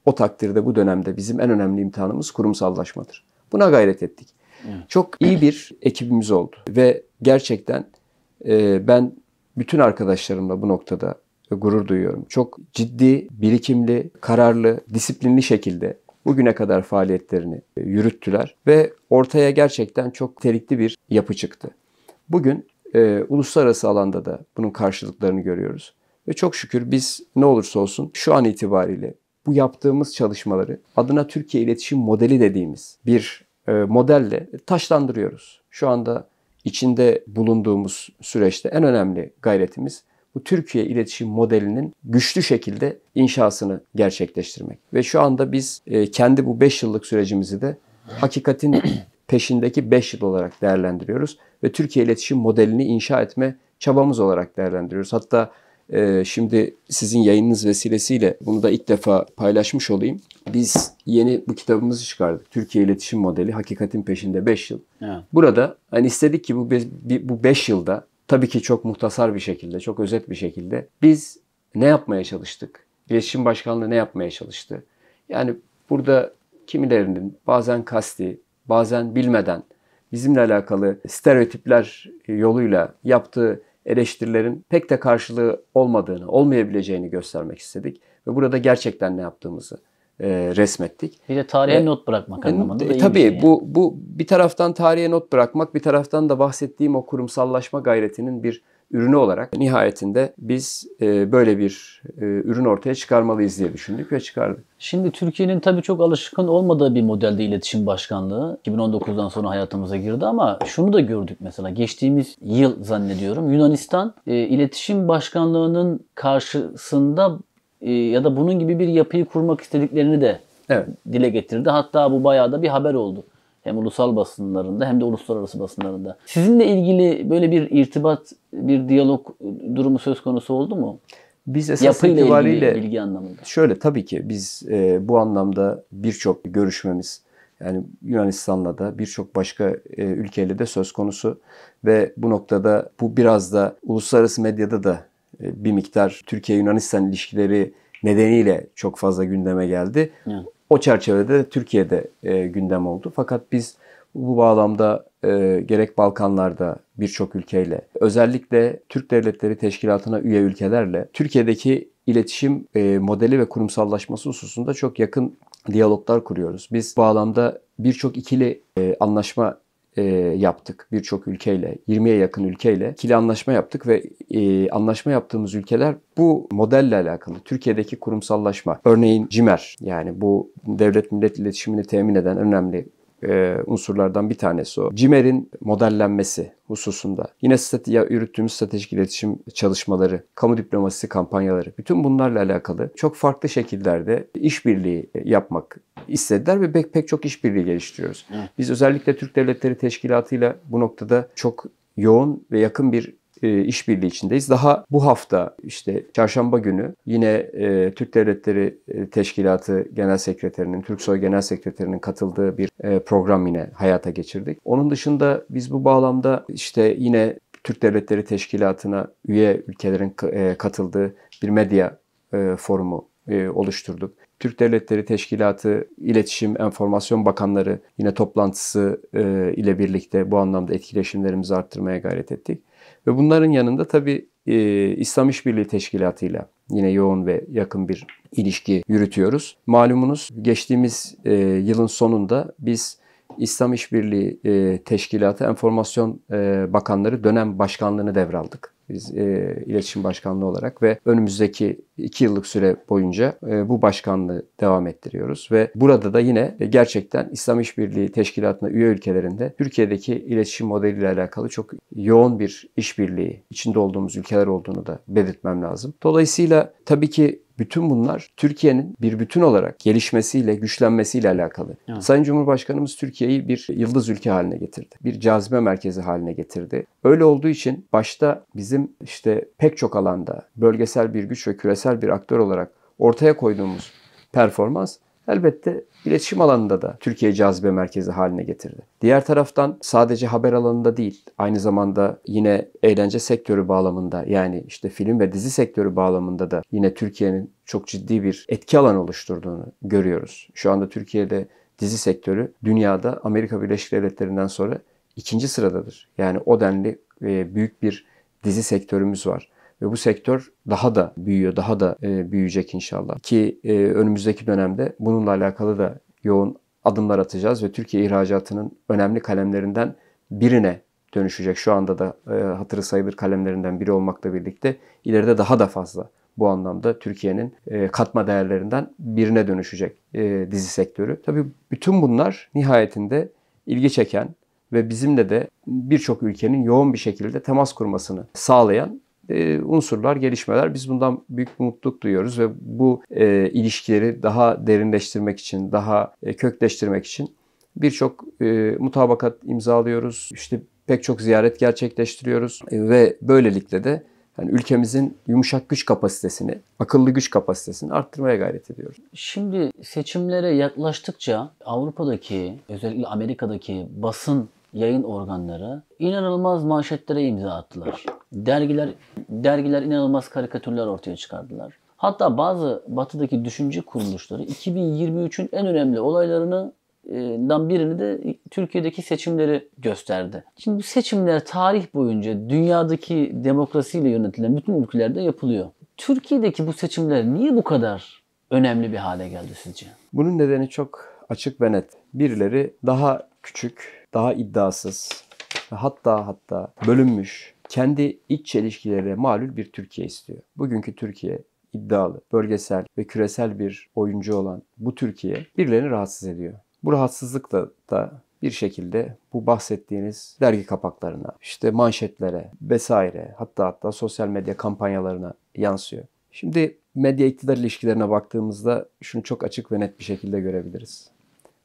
o takdirde bu dönemde bizim en önemli imtihanımız kurumsallaşmadır. Buna gayret ettik. Çok iyi bir ekibimiz oldu ve gerçekten e, ben bütün arkadaşlarımla bu noktada gurur duyuyorum. Çok ciddi, birikimli, kararlı, disiplinli şekilde bugüne kadar faaliyetlerini e, yürüttüler ve ortaya gerçekten çok terikli bir yapı çıktı. Bugün e, uluslararası alanda da bunun karşılıklarını görüyoruz. Ve çok şükür biz ne olursa olsun şu an itibariyle bu yaptığımız çalışmaları adına Türkiye iletişim modeli dediğimiz bir e, modelle taşlandırıyoruz. Şu anda içinde bulunduğumuz süreçte en önemli gayretimiz bu Türkiye iletişim modelinin güçlü şekilde inşasını gerçekleştirmek. Ve şu anda biz e, kendi bu 5 yıllık sürecimizi de hakikatin peşindeki 5 yıl olarak değerlendiriyoruz ve Türkiye iletişim modelini inşa etme çabamız olarak değerlendiriyoruz. Hatta ee, şimdi sizin yayınınız vesilesiyle bunu da ilk defa paylaşmış olayım. Biz yeni bu kitabımızı çıkardık. Türkiye İletişim Modeli Hakikatin Peşinde 5 yıl. Evet. Burada hani istedik ki bu bu beş yılda tabii ki çok muhtasar bir şekilde, çok özet bir şekilde biz ne yapmaya çalıştık? İletişim Başkanlığı ne yapmaya çalıştı? Yani burada kimilerinin bazen kasti, bazen bilmeden bizimle alakalı stereotipler yoluyla yaptığı eleştirilerin pek de karşılığı olmadığını, olmayabileceğini göstermek istedik. Ve burada gerçekten ne yaptığımızı e, resmettik. Bir de tarihe e, not bırakmak e, anlamında e, da iyi Tabii şey yani. bu, bu bir taraftan tarihe not bırakmak, bir taraftan da bahsettiğim o kurumsallaşma gayretinin bir ürünü olarak nihayetinde biz e, böyle bir e, ürün ortaya çıkarmalıyız diye düşündük ve çıkardık. Şimdi Türkiye'nin tabii çok alışkın olmadığı bir modelde iletişim başkanlığı 2019'dan sonra hayatımıza girdi ama şunu da gördük mesela geçtiğimiz yıl zannediyorum Yunanistan e, iletişim başkanlığının karşısında ya da bunun gibi bir yapıyı kurmak istediklerini de evet. dile getirdi. Hatta bu bayağı da bir haber oldu. Hem ulusal basınlarında hem de uluslararası basınlarında. Sizinle ilgili böyle bir irtibat, bir diyalog durumu söz konusu oldu mu? Biz esas Yapıyla itibariyle ilgili, bilgi anlamında. Şöyle tabii ki biz e, bu anlamda birçok görüşmemiz yani Yunanistan'la da birçok başka e, ülkeyle de söz konusu ve bu noktada bu biraz da uluslararası medyada da e, bir miktar Türkiye-Yunanistan ilişkileri nedeniyle çok fazla gündeme geldi. Evet o çerçevede de Türkiye'de e, gündem oldu. Fakat biz bu bağlamda e, gerek Balkanlarda birçok ülkeyle, özellikle Türk Devletleri Teşkilatı'na üye ülkelerle Türkiye'deki iletişim e, modeli ve kurumsallaşması hususunda çok yakın diyaloglar kuruyoruz. Biz bu bağlamda birçok ikili e, anlaşma e, yaptık birçok ülkeyle, 20'ye yakın ülkeyle ikili anlaşma yaptık ve e, anlaşma yaptığımız ülkeler bu modelle alakalı Türkiye'deki kurumsallaşma, örneğin CİMER yani bu devlet millet iletişimini temin eden önemli e, unsurlardan bir tanesi o. CİMER'in modellenmesi hususunda. Yine strate- ya, yürüttüğümüz stratejik iletişim çalışmaları, kamu diplomasisi kampanyaları. Bütün bunlarla alakalı çok farklı şekillerde işbirliği e, yapmak istediler ve pek, pek çok işbirliği geliştiriyoruz. Biz özellikle Türk Devletleri Teşkilatı ile bu noktada çok yoğun ve yakın bir e, işbirliği içindeyiz. Daha bu hafta işte çarşamba günü yine e, Türk Devletleri e, Teşkilatı Genel Sekreterinin, Türk Soy Genel Sekreterinin katıldığı bir e, program yine hayata geçirdik. Onun dışında biz bu bağlamda işte yine Türk Devletleri Teşkilatı'na üye ülkelerin katıldığı bir medya forumu oluşturduk. Türk Devletleri Teşkilatı İletişim Enformasyon Bakanları yine toplantısı ile birlikte bu anlamda etkileşimlerimizi arttırmaya gayret ettik. Ve bunların yanında tabii e, İslam İşbirliği Teşkilatı ile yine yoğun ve yakın bir ilişki yürütüyoruz. Malumunuz geçtiğimiz e, yılın sonunda biz İslam İşbirliği e, Teşkilatı Enformasyon e, Bakanları dönem başkanlığını devraldık biz e, iletişim başkanlığı olarak ve önümüzdeki iki yıllık süre boyunca e, bu başkanlığı devam ettiriyoruz ve burada da yine e, gerçekten İslam İşbirliği Teşkilatı'na üye ülkelerinde Türkiye'deki iletişim modeliyle alakalı çok yoğun bir işbirliği içinde olduğumuz ülkeler olduğunu da belirtmem lazım. Dolayısıyla tabii ki bütün bunlar Türkiye'nin bir bütün olarak gelişmesiyle, güçlenmesiyle alakalı. Evet. Sayın Cumhurbaşkanımız Türkiye'yi bir yıldız ülke haline getirdi. Bir cazibe merkezi haline getirdi. Öyle olduğu için başta bizim işte pek çok alanda bölgesel bir güç ve küresel bir aktör olarak ortaya koyduğumuz performans elbette iletişim alanında da Türkiye cazibe merkezi haline getirdi. Diğer taraftan sadece haber alanında değil, aynı zamanda yine eğlence sektörü bağlamında yani işte film ve dizi sektörü bağlamında da yine Türkiye'nin çok ciddi bir etki alanı oluşturduğunu görüyoruz. Şu anda Türkiye'de dizi sektörü dünyada Amerika Birleşik Devletleri'nden sonra ikinci sıradadır. Yani o denli e, büyük bir dizi sektörümüz var. Ve bu sektör daha da büyüyor, daha da e, büyüyecek inşallah. Ki e, önümüzdeki dönemde bununla alakalı da yoğun adımlar atacağız ve Türkiye ihracatının önemli kalemlerinden birine dönüşecek. Şu anda da e, hatırı sayılır kalemlerinden biri olmakla birlikte ileride daha da fazla bu anlamda Türkiye'nin e, katma değerlerinden birine dönüşecek e, dizi sektörü. Tabii bütün bunlar nihayetinde ilgi çeken ve bizimle de birçok ülkenin yoğun bir şekilde temas kurmasını sağlayan e, unsurlar, gelişmeler. Biz bundan büyük bir mutluluk duyuyoruz ve bu e, ilişkileri daha derinleştirmek için, daha e, kökleştirmek için birçok e, mutabakat imzalıyoruz. İşte pek çok ziyaret gerçekleştiriyoruz e, ve böylelikle de yani ülkemizin yumuşak güç kapasitesini, akıllı güç kapasitesini arttırmaya gayret ediyoruz. Şimdi seçimlere yaklaştıkça Avrupa'daki özellikle Amerika'daki basın yayın organları inanılmaz manşetlere imza attılar. Dergiler dergiler inanılmaz karikatürler ortaya çıkardılar. Hatta bazı batıdaki düşünce kuruluşları 2023'ün en önemli olaylarını dan birini de Türkiye'deki seçimleri gösterdi. Şimdi bu seçimler tarih boyunca dünyadaki demokrasiyle yönetilen bütün ülkelerde yapılıyor. Türkiye'deki bu seçimler niye bu kadar önemli bir hale geldi sizce? Bunun nedeni çok açık ve net. Birileri daha küçük daha iddiasız ve hatta hatta bölünmüş, kendi iç çelişkilere malul bir Türkiye istiyor. Bugünkü Türkiye iddialı, bölgesel ve küresel bir oyuncu olan bu Türkiye birilerini rahatsız ediyor. Bu rahatsızlıkla da bir şekilde bu bahsettiğiniz dergi kapaklarına, işte manşetlere vesaire hatta hatta sosyal medya kampanyalarına yansıyor. Şimdi medya iktidar ilişkilerine baktığımızda şunu çok açık ve net bir şekilde görebiliriz.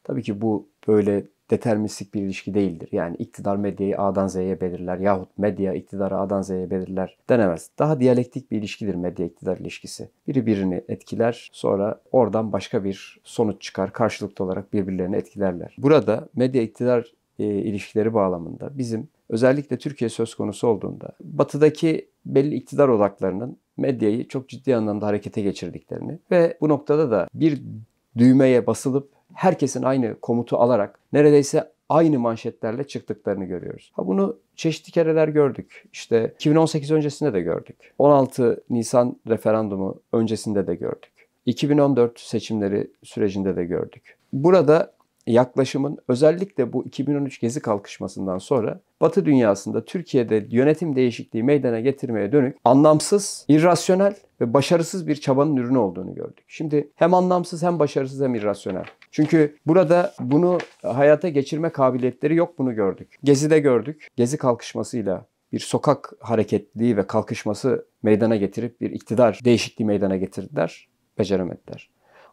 Tabii ki bu böyle deterministik bir ilişki değildir. Yani iktidar medyayı A'dan Z'ye belirler yahut medya iktidarı A'dan Z'ye belirler denemez. Daha diyalektik bir ilişkidir medya iktidar ilişkisi. Biri birini etkiler sonra oradan başka bir sonuç çıkar. Karşılıklı olarak birbirlerini etkilerler. Burada medya iktidar e, ilişkileri bağlamında bizim özellikle Türkiye söz konusu olduğunda batıdaki belli iktidar odaklarının medyayı çok ciddi anlamda harekete geçirdiklerini ve bu noktada da bir düğmeye basılıp herkesin aynı komutu alarak neredeyse aynı manşetlerle çıktıklarını görüyoruz. Ha bunu çeşitli kereler gördük. İşte 2018 öncesinde de gördük. 16 Nisan referandumu öncesinde de gördük. 2014 seçimleri sürecinde de gördük. Burada yaklaşımın özellikle bu 2013 gezi kalkışmasından sonra Batı dünyasında Türkiye'de yönetim değişikliği meydana getirmeye dönük anlamsız, irrasyonel ve başarısız bir çabanın ürünü olduğunu gördük. Şimdi hem anlamsız hem başarısız hem irrasyonel. Çünkü burada bunu hayata geçirme kabiliyetleri yok bunu gördük. Gezi'de gördük. Gezi kalkışmasıyla bir sokak hareketliği ve kalkışması meydana getirip bir iktidar değişikliği meydana getirdiler. Beceremediler.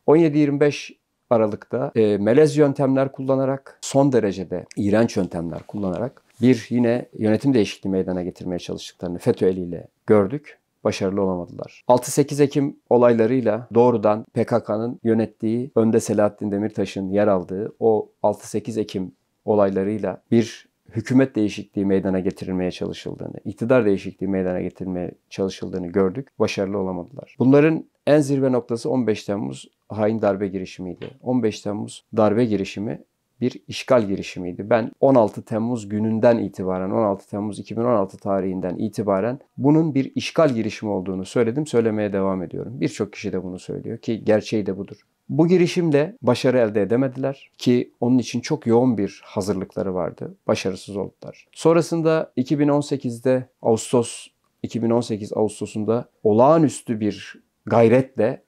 17-25 Aralık'ta e, melez yöntemler kullanarak, son derecede iğrenç yöntemler kullanarak bir yine yönetim değişikliği meydana getirmeye çalıştıklarını FETÖ eliyle gördük başarılı olamadılar. 6-8 Ekim olaylarıyla doğrudan PKK'nın yönettiği önde Selahattin Demirtaş'ın yer aldığı o 6-8 Ekim olaylarıyla bir hükümet değişikliği meydana getirilmeye çalışıldığını, iktidar değişikliği meydana getirilmeye çalışıldığını gördük. Başarılı olamadılar. Bunların en zirve noktası 15 Temmuz hain darbe girişimiydi. 15 Temmuz darbe girişimi bir işgal girişimiydi. Ben 16 Temmuz gününden itibaren 16 Temmuz 2016 tarihinden itibaren bunun bir işgal girişimi olduğunu söyledim, söylemeye devam ediyorum. Birçok kişi de bunu söylüyor ki gerçeği de budur. Bu girişimde başarı elde edemediler ki onun için çok yoğun bir hazırlıkları vardı. Başarısız oldular. Sonrasında 2018'de Ağustos 2018 Ağustos'unda olağanüstü bir gayretle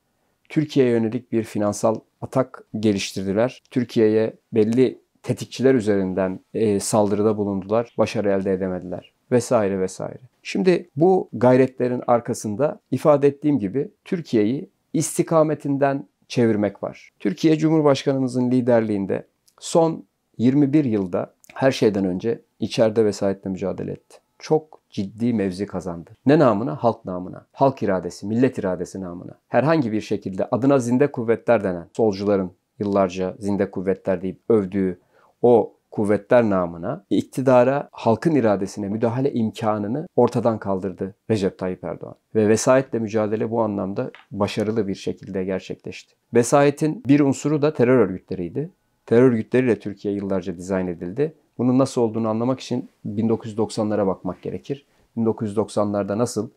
Türkiye'ye yönelik bir finansal atak geliştirdiler. Türkiye'ye belli tetikçiler üzerinden e, saldırıda bulundular. Başarı elde edemediler vesaire vesaire. Şimdi bu gayretlerin arkasında ifade ettiğim gibi Türkiye'yi istikametinden çevirmek var. Türkiye Cumhurbaşkanımızın liderliğinde son 21 yılda her şeyden önce içeride vesayetle mücadele etti. Çok ciddi mevzi kazandı. Ne namına? Halk namına. Halk iradesi, millet iradesi namına. Herhangi bir şekilde adına zinde kuvvetler denen solcuların yıllarca zinde kuvvetler deyip övdüğü o kuvvetler namına iktidara, halkın iradesine müdahale imkanını ortadan kaldırdı Recep Tayyip Erdoğan. Ve vesayetle mücadele bu anlamda başarılı bir şekilde gerçekleşti. Vesayetin bir unsuru da terör örgütleriydi. Terör örgütleriyle Türkiye yıllarca dizayn edildi bunun nasıl olduğunu anlamak için 1990'lara bakmak gerekir. 1990'larda nasıl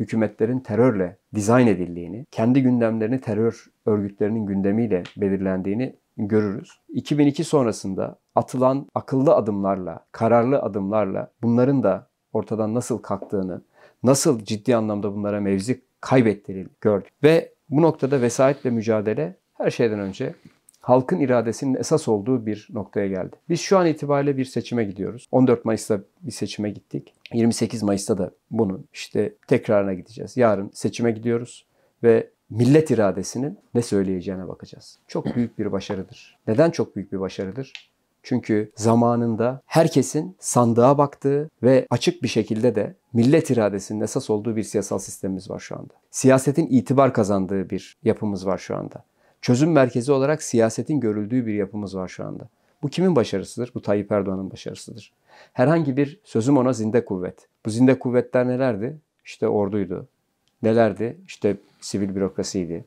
hükümetlerin terörle dizayn edildiğini, kendi gündemlerini terör örgütlerinin gündemiyle belirlendiğini görürüz. 2002 sonrasında atılan akıllı adımlarla, kararlı adımlarla bunların da ortadan nasıl kalktığını, nasıl ciddi anlamda bunlara mevzi kaybettiğini gördük. Ve bu noktada vesayetle mücadele her şeyden önce halkın iradesinin esas olduğu bir noktaya geldi. Biz şu an itibariyle bir seçime gidiyoruz. 14 Mayıs'ta bir seçime gittik. 28 Mayıs'ta da bunun işte tekrarına gideceğiz. Yarın seçime gidiyoruz ve millet iradesinin ne söyleyeceğine bakacağız. Çok büyük bir başarıdır. Neden çok büyük bir başarıdır? Çünkü zamanında herkesin sandığa baktığı ve açık bir şekilde de millet iradesinin esas olduğu bir siyasal sistemimiz var şu anda. Siyasetin itibar kazandığı bir yapımız var şu anda çözüm merkezi olarak siyasetin görüldüğü bir yapımız var şu anda. Bu kimin başarısıdır? Bu Tayyip Erdoğan'ın başarısıdır. Herhangi bir sözüm ona zinde kuvvet. Bu zinde kuvvetler nelerdi? İşte orduydu. Nelerdi? İşte sivil bürokrasiydi.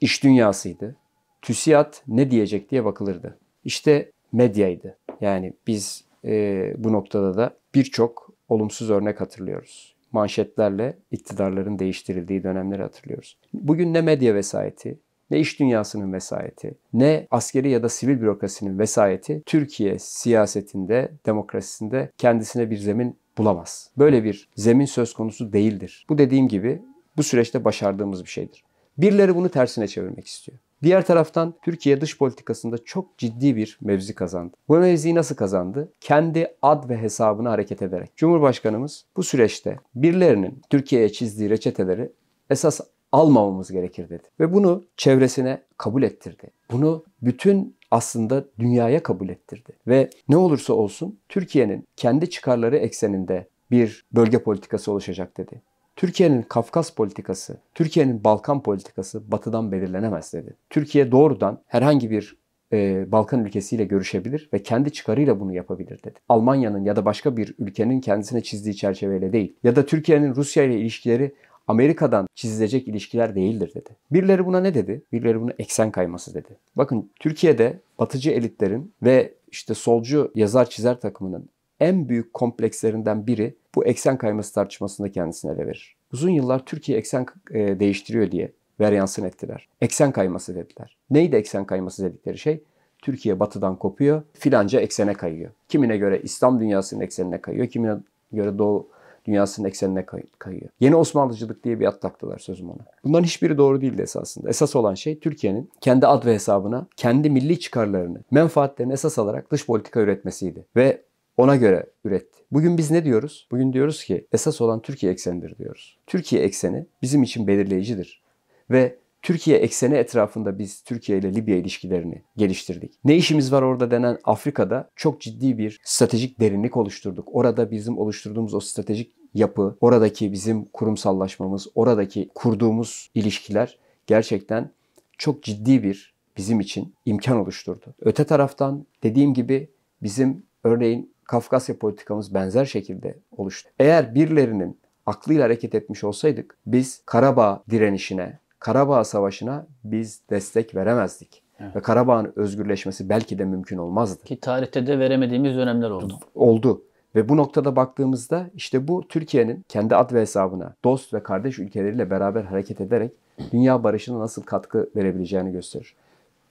İş dünyasıydı. TÜSİAD ne diyecek diye bakılırdı. İşte medyaydı. Yani biz e, bu noktada da birçok olumsuz örnek hatırlıyoruz. Manşetlerle iktidarların değiştirildiği dönemleri hatırlıyoruz. Bugün ne medya vesayeti, ne iş dünyasının vesayeti, ne askeri ya da sivil bürokrasinin vesayeti Türkiye siyasetinde, demokrasisinde kendisine bir zemin bulamaz. Böyle bir zemin söz konusu değildir. Bu dediğim gibi bu süreçte başardığımız bir şeydir. Birileri bunu tersine çevirmek istiyor. Diğer taraftan Türkiye dış politikasında çok ciddi bir mevzi kazandı. Bu mevziyi nasıl kazandı? Kendi ad ve hesabını hareket ederek. Cumhurbaşkanımız bu süreçte birilerinin Türkiye'ye çizdiği reçeteleri esas almamamız gerekir dedi. Ve bunu çevresine kabul ettirdi. Bunu bütün aslında dünyaya kabul ettirdi. Ve ne olursa olsun Türkiye'nin kendi çıkarları ekseninde bir bölge politikası oluşacak dedi. Türkiye'nin Kafkas politikası, Türkiye'nin Balkan politikası batıdan belirlenemez dedi. Türkiye doğrudan herhangi bir e, Balkan ülkesiyle görüşebilir ve kendi çıkarıyla bunu yapabilir dedi. Almanya'nın ya da başka bir ülkenin kendisine çizdiği çerçeveyle değil ya da Türkiye'nin Rusya ile ilişkileri Amerika'dan çizilecek ilişkiler değildir dedi. Birileri buna ne dedi? Birileri buna eksen kayması dedi. Bakın Türkiye'de batıcı elitlerin ve işte solcu yazar çizer takımının en büyük komplekslerinden biri bu eksen kayması tartışmasında kendisine ele verir. Uzun yıllar Türkiye eksen e, değiştiriyor diye veryansın ettiler. Eksen kayması dediler. Neydi eksen kayması dedikleri şey? Türkiye batıdan kopuyor, filanca eksene kayıyor. Kimine göre İslam dünyasının eksenine kayıyor, kimine göre Doğu dünyasının eksenine kayıyor. Yeni Osmanlıcılık diye bir at taktılar sözüm ona. Bunların hiçbiri doğru değildi esasında. Esas olan şey Türkiye'nin kendi ad ve hesabına kendi milli çıkarlarını, menfaatlerini esas alarak dış politika üretmesiydi. Ve ona göre üretti. Bugün biz ne diyoruz? Bugün diyoruz ki esas olan Türkiye eksendir diyoruz. Türkiye ekseni bizim için belirleyicidir. Ve Türkiye ekseni etrafında biz Türkiye ile Libya ilişkilerini geliştirdik. Ne işimiz var orada denen Afrika'da çok ciddi bir stratejik derinlik oluşturduk. Orada bizim oluşturduğumuz o stratejik yapı, oradaki bizim kurumsallaşmamız, oradaki kurduğumuz ilişkiler gerçekten çok ciddi bir bizim için imkan oluşturdu. Öte taraftan dediğim gibi bizim örneğin Kafkasya politikamız benzer şekilde oluştu. Eğer birilerinin aklıyla hareket etmiş olsaydık biz Karabağ direnişine, Karabağ Savaşı'na biz destek veremezdik. Evet. Ve Karabağ'ın özgürleşmesi belki de mümkün olmazdı. Ki tarihte de veremediğimiz dönemler oldu. Oldu. Ve bu noktada baktığımızda işte bu Türkiye'nin kendi ad ve hesabına dost ve kardeş ülkeleriyle beraber hareket ederek dünya barışına nasıl katkı verebileceğini gösterir.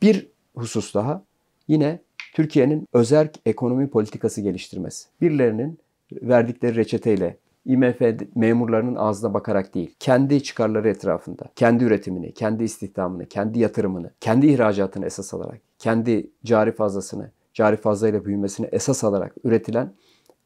Bir husus daha yine Türkiye'nin özerk ekonomi politikası geliştirmesi. Birilerinin verdikleri reçeteyle IMF memurlarının ağzına bakarak değil, kendi çıkarları etrafında, kendi üretimini, kendi istihdamını, kendi yatırımını, kendi ihracatını esas alarak, kendi cari fazlasını, cari fazlayla büyümesini esas alarak üretilen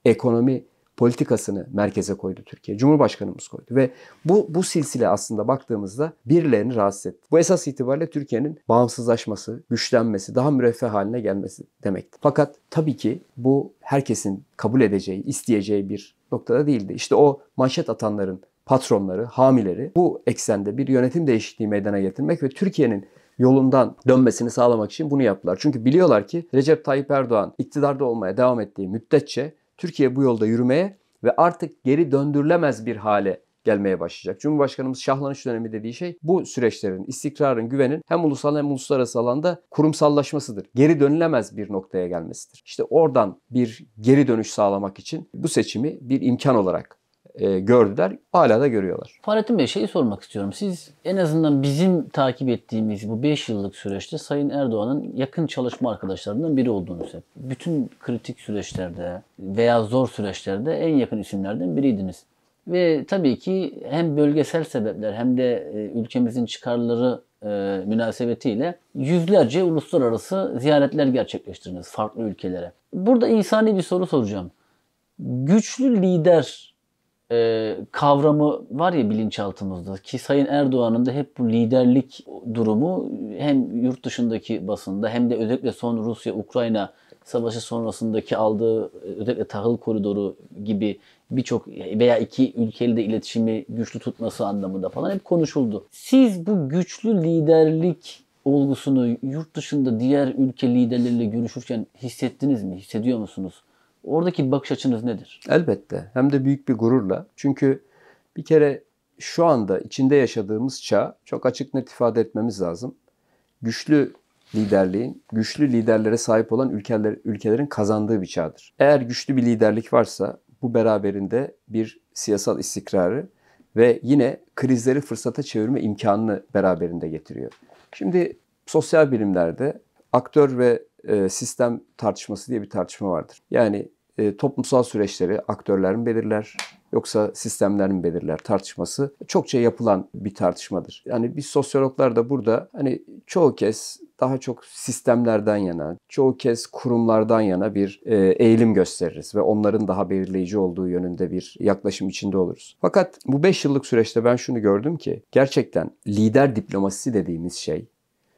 ekonomi politikasını merkeze koydu Türkiye. Cumhurbaşkanımız koydu ve bu bu silsile aslında baktığımızda birilerini rahatsız etti. Bu esas itibariyle Türkiye'nin bağımsızlaşması, güçlenmesi, daha müreffeh haline gelmesi demekti. Fakat tabii ki bu herkesin kabul edeceği, isteyeceği bir noktada değildi. İşte o manşet atanların patronları, hamileri bu eksende bir yönetim değişikliği meydana getirmek ve Türkiye'nin yolundan dönmesini sağlamak için bunu yaptılar. Çünkü biliyorlar ki Recep Tayyip Erdoğan iktidarda olmaya devam ettiği müddetçe Türkiye bu yolda yürümeye ve artık geri döndürülemez bir hale gelmeye başlayacak. Cumhurbaşkanımız şahlanış dönemi dediği şey bu süreçlerin, istikrarın, güvenin hem ulusal hem uluslararası alanda kurumsallaşmasıdır. Geri dönülemez bir noktaya gelmesidir. İşte oradan bir geri dönüş sağlamak için bu seçimi bir imkan olarak e, gördüler. Hala da görüyorlar. Fahrettin Bey şeyi sormak istiyorum. Siz en azından bizim takip ettiğimiz bu 5 yıllık süreçte Sayın Erdoğan'ın yakın çalışma arkadaşlarından biri olduğunuz hep. Bütün kritik süreçlerde veya zor süreçlerde en yakın isimlerden biriydiniz. Ve tabii ki hem bölgesel sebepler hem de e, ülkemizin çıkarları e, münasebetiyle yüzlerce uluslararası ziyaretler gerçekleştirdiniz farklı ülkelere. Burada insani bir soru soracağım. Güçlü lider e, kavramı var ya bilinçaltımızda ki Sayın Erdoğan'ın da hep bu liderlik durumu hem yurt dışındaki basında hem de özellikle son Rusya-Ukrayna savaşı sonrasındaki aldığı özellikle tahıl koridoru gibi birçok veya iki ülkeyle de iletişimi güçlü tutması anlamında falan hep konuşuldu. Siz bu güçlü liderlik olgusunu yurt dışında diğer ülke liderleriyle görüşürken hissettiniz mi? Hissediyor musunuz? Oradaki bakış açınız nedir? Elbette. Hem de büyük bir gururla. Çünkü bir kere şu anda içinde yaşadığımız çağ çok açık net ifade etmemiz lazım. Güçlü liderliğin, güçlü liderlere sahip olan ülkeler, ülkelerin kazandığı bir çağdır. Eğer güçlü bir liderlik varsa bu beraberinde bir siyasal istikrarı ve yine krizleri fırsata çevirme imkanını beraberinde getiriyor. Şimdi sosyal bilimlerde aktör ve e, sistem tartışması diye bir tartışma vardır. Yani e, toplumsal süreçleri aktörler mi belirler yoksa sistemler mi belirler tartışması çokça yapılan bir tartışmadır. Yani biz sosyologlar da burada hani çoğu kez daha çok sistemlerden yana, çoğu kez kurumlardan yana bir e, eğilim gösteririz ve onların daha belirleyici olduğu yönünde bir yaklaşım içinde oluruz. Fakat bu 5 yıllık süreçte ben şunu gördüm ki gerçekten lider diplomasisi dediğimiz şey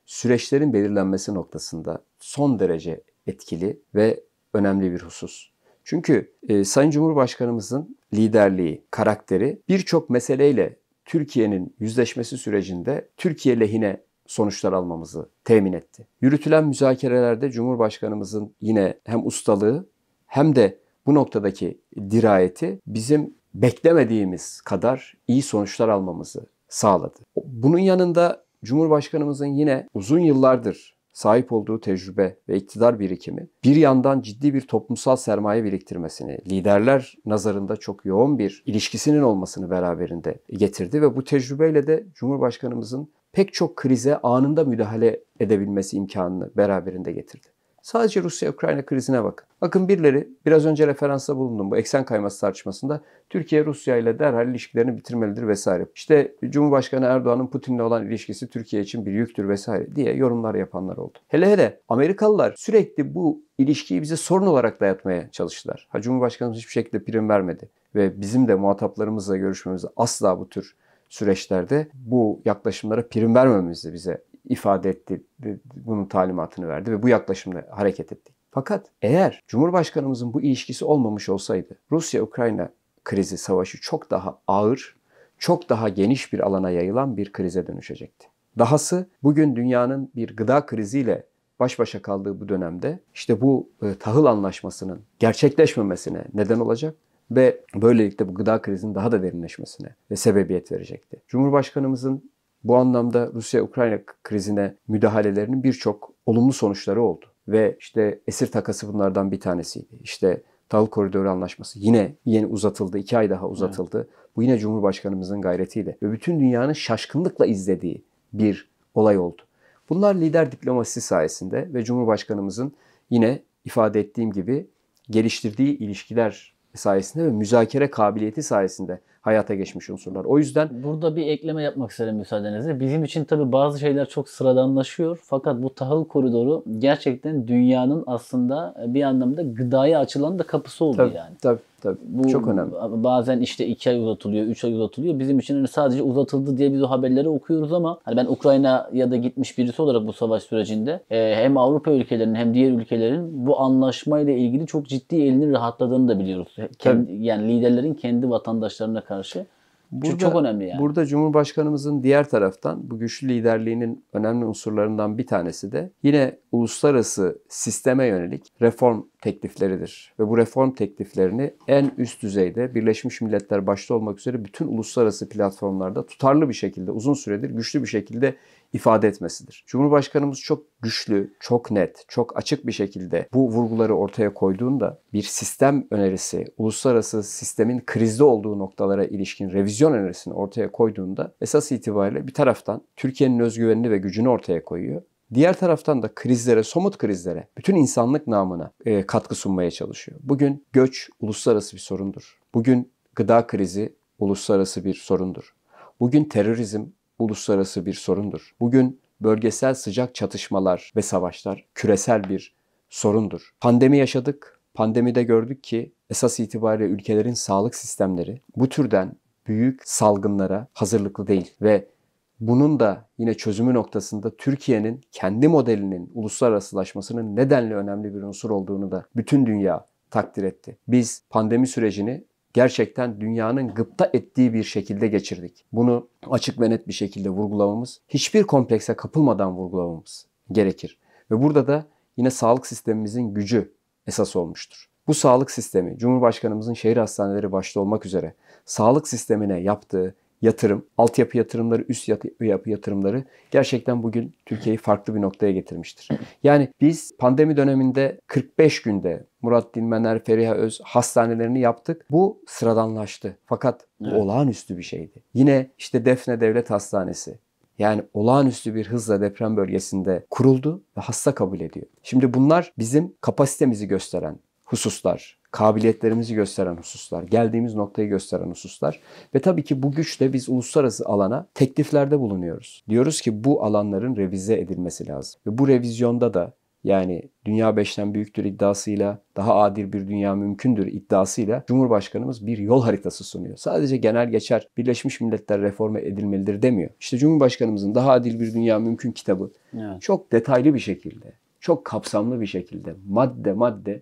süreçlerin belirlenmesi noktasında son derece etkili ve önemli bir husus. Çünkü e, Sayın Cumhurbaşkanımızın liderliği, karakteri birçok meseleyle Türkiye'nin yüzleşmesi sürecinde Türkiye lehine sonuçlar almamızı temin etti. Yürütülen müzakerelerde Cumhurbaşkanımızın yine hem ustalığı hem de bu noktadaki dirayeti bizim beklemediğimiz kadar iyi sonuçlar almamızı sağladı. Bunun yanında Cumhurbaşkanımızın yine uzun yıllardır sahip olduğu tecrübe ve iktidar birikimi bir yandan ciddi bir toplumsal sermaye biriktirmesini, liderler nazarında çok yoğun bir ilişkisinin olmasını beraberinde getirdi ve bu tecrübeyle de Cumhurbaşkanımızın pek çok krize anında müdahale edebilmesi imkanını beraberinde getirdi. Sadece Rusya-Ukrayna krizine bakın. Bakın birileri biraz önce referansa bulundum bu eksen kayması tartışmasında. Türkiye Rusya ile derhal ilişkilerini bitirmelidir vesaire. İşte Cumhurbaşkanı Erdoğan'ın Putin'le olan ilişkisi Türkiye için bir yüktür vesaire diye yorumlar yapanlar oldu. Hele hele Amerikalılar sürekli bu ilişkiyi bize sorun olarak dayatmaya çalıştılar. Ha Cumhurbaşkanımız hiçbir şekilde prim vermedi ve bizim de muhataplarımızla görüşmemizi asla bu tür süreçlerde bu yaklaşımlara prim vermemizi bize ifade etti. Bunun talimatını verdi ve bu yaklaşımla hareket ettik. Fakat eğer Cumhurbaşkanımızın bu ilişkisi olmamış olsaydı Rusya-Ukrayna krizi savaşı çok daha ağır, çok daha geniş bir alana yayılan bir krize dönüşecekti. Dahası bugün dünyanın bir gıda kriziyle baş başa kaldığı bu dönemde işte bu e, tahıl anlaşmasının gerçekleşmemesine neden olacak ve böylelikle bu gıda krizinin daha da derinleşmesine ve sebebiyet verecekti. Cumhurbaşkanımızın bu anlamda Rusya-Ukrayna krizine müdahalelerinin birçok olumlu sonuçları oldu. Ve işte esir takası bunlardan bir tanesiydi. İşte Tal Koridoru Anlaşması yine yeni uzatıldı. iki ay daha uzatıldı. Evet. Bu yine Cumhurbaşkanımızın gayretiyle ve bütün dünyanın şaşkınlıkla izlediği bir olay oldu. Bunlar lider diplomasisi sayesinde ve Cumhurbaşkanımızın yine ifade ettiğim gibi geliştirdiği ilişkiler sayesinde ve müzakere kabiliyeti sayesinde hayata geçmiş unsurlar. O yüzden burada bir ekleme yapmak isterim müsaadenizle. Bizim için tabii bazı şeyler çok sıradanlaşıyor. Fakat bu tahıl koridoru gerçekten dünyanın aslında bir anlamda gıdaya açılan da kapısı oldu tabii, yani. Tabii. Tabii. Bu çok önemli. Bazen işte iki ay uzatılıyor, üç ay uzatılıyor. Bizim için hani sadece uzatıldı diye biz o haberleri okuyoruz ama hani ben Ukrayna ya da gitmiş birisi olarak bu savaş sürecinde e, hem Avrupa ülkelerinin hem diğer ülkelerin bu anlaşmayla ilgili çok ciddi elini rahatladığını da biliyoruz. Kendi, yani liderlerin kendi vatandaşlarına karşı karşı. Burada, çok önemli yani. Burada Cumhurbaşkanımızın diğer taraftan bu güçlü liderliğinin önemli unsurlarından bir tanesi de yine uluslararası sisteme yönelik reform teklifleridir. Ve bu reform tekliflerini en üst düzeyde Birleşmiş Milletler başta olmak üzere bütün uluslararası platformlarda tutarlı bir şekilde uzun süredir güçlü bir şekilde ifade etmesidir. Cumhurbaşkanımız çok güçlü, çok net, çok açık bir şekilde bu vurguları ortaya koyduğunda bir sistem önerisi, uluslararası sistemin krizde olduğu noktalara ilişkin revizyon önerisini ortaya koyduğunda esas itibariyle bir taraftan Türkiye'nin özgüvenini ve gücünü ortaya koyuyor. Diğer taraftan da krizlere, somut krizlere, bütün insanlık namına e, katkı sunmaya çalışıyor. Bugün göç uluslararası bir sorundur. Bugün gıda krizi uluslararası bir sorundur. Bugün terörizm uluslararası bir sorundur. Bugün bölgesel sıcak çatışmalar ve savaşlar küresel bir sorundur. Pandemi yaşadık. Pandemide gördük ki esas itibariyle ülkelerin sağlık sistemleri bu türden büyük salgınlara hazırlıklı değil ve bunun da yine çözümü noktasında Türkiye'nin kendi modelinin uluslararasılaşmasının nedenli önemli bir unsur olduğunu da bütün dünya takdir etti. Biz pandemi sürecini gerçekten dünyanın gıpta ettiği bir şekilde geçirdik. Bunu açık ve net bir şekilde vurgulamamız, hiçbir komplekse kapılmadan vurgulamamız gerekir. Ve burada da yine sağlık sistemimizin gücü esas olmuştur. Bu sağlık sistemi Cumhurbaşkanımızın şehir hastaneleri başta olmak üzere sağlık sistemine yaptığı yatırım, altyapı yatırımları, üst yapı yatırımları gerçekten bugün Türkiye'yi farklı bir noktaya getirmiştir. Yani biz pandemi döneminde 45 günde Murat Dilmener, Feriha Öz hastanelerini yaptık. Bu sıradanlaştı. Fakat bu evet. olağanüstü bir şeydi. Yine işte Defne Devlet Hastanesi yani olağanüstü bir hızla deprem bölgesinde kuruldu ve hasta kabul ediyor. Şimdi bunlar bizim kapasitemizi gösteren hususlar kabiliyetlerimizi gösteren hususlar, geldiğimiz noktayı gösteren hususlar ve tabii ki bu güçle biz uluslararası alana tekliflerde bulunuyoruz. Diyoruz ki bu alanların revize edilmesi lazım. Ve bu revizyonda da yani dünya beşten büyüktür iddiasıyla, daha adil bir dünya mümkündür iddiasıyla Cumhurbaşkanımız bir yol haritası sunuyor. Sadece genel geçer Birleşmiş Milletler reforme edilmelidir demiyor. İşte Cumhurbaşkanımızın daha adil bir dünya mümkün kitabı evet. çok detaylı bir şekilde, çok kapsamlı bir şekilde madde madde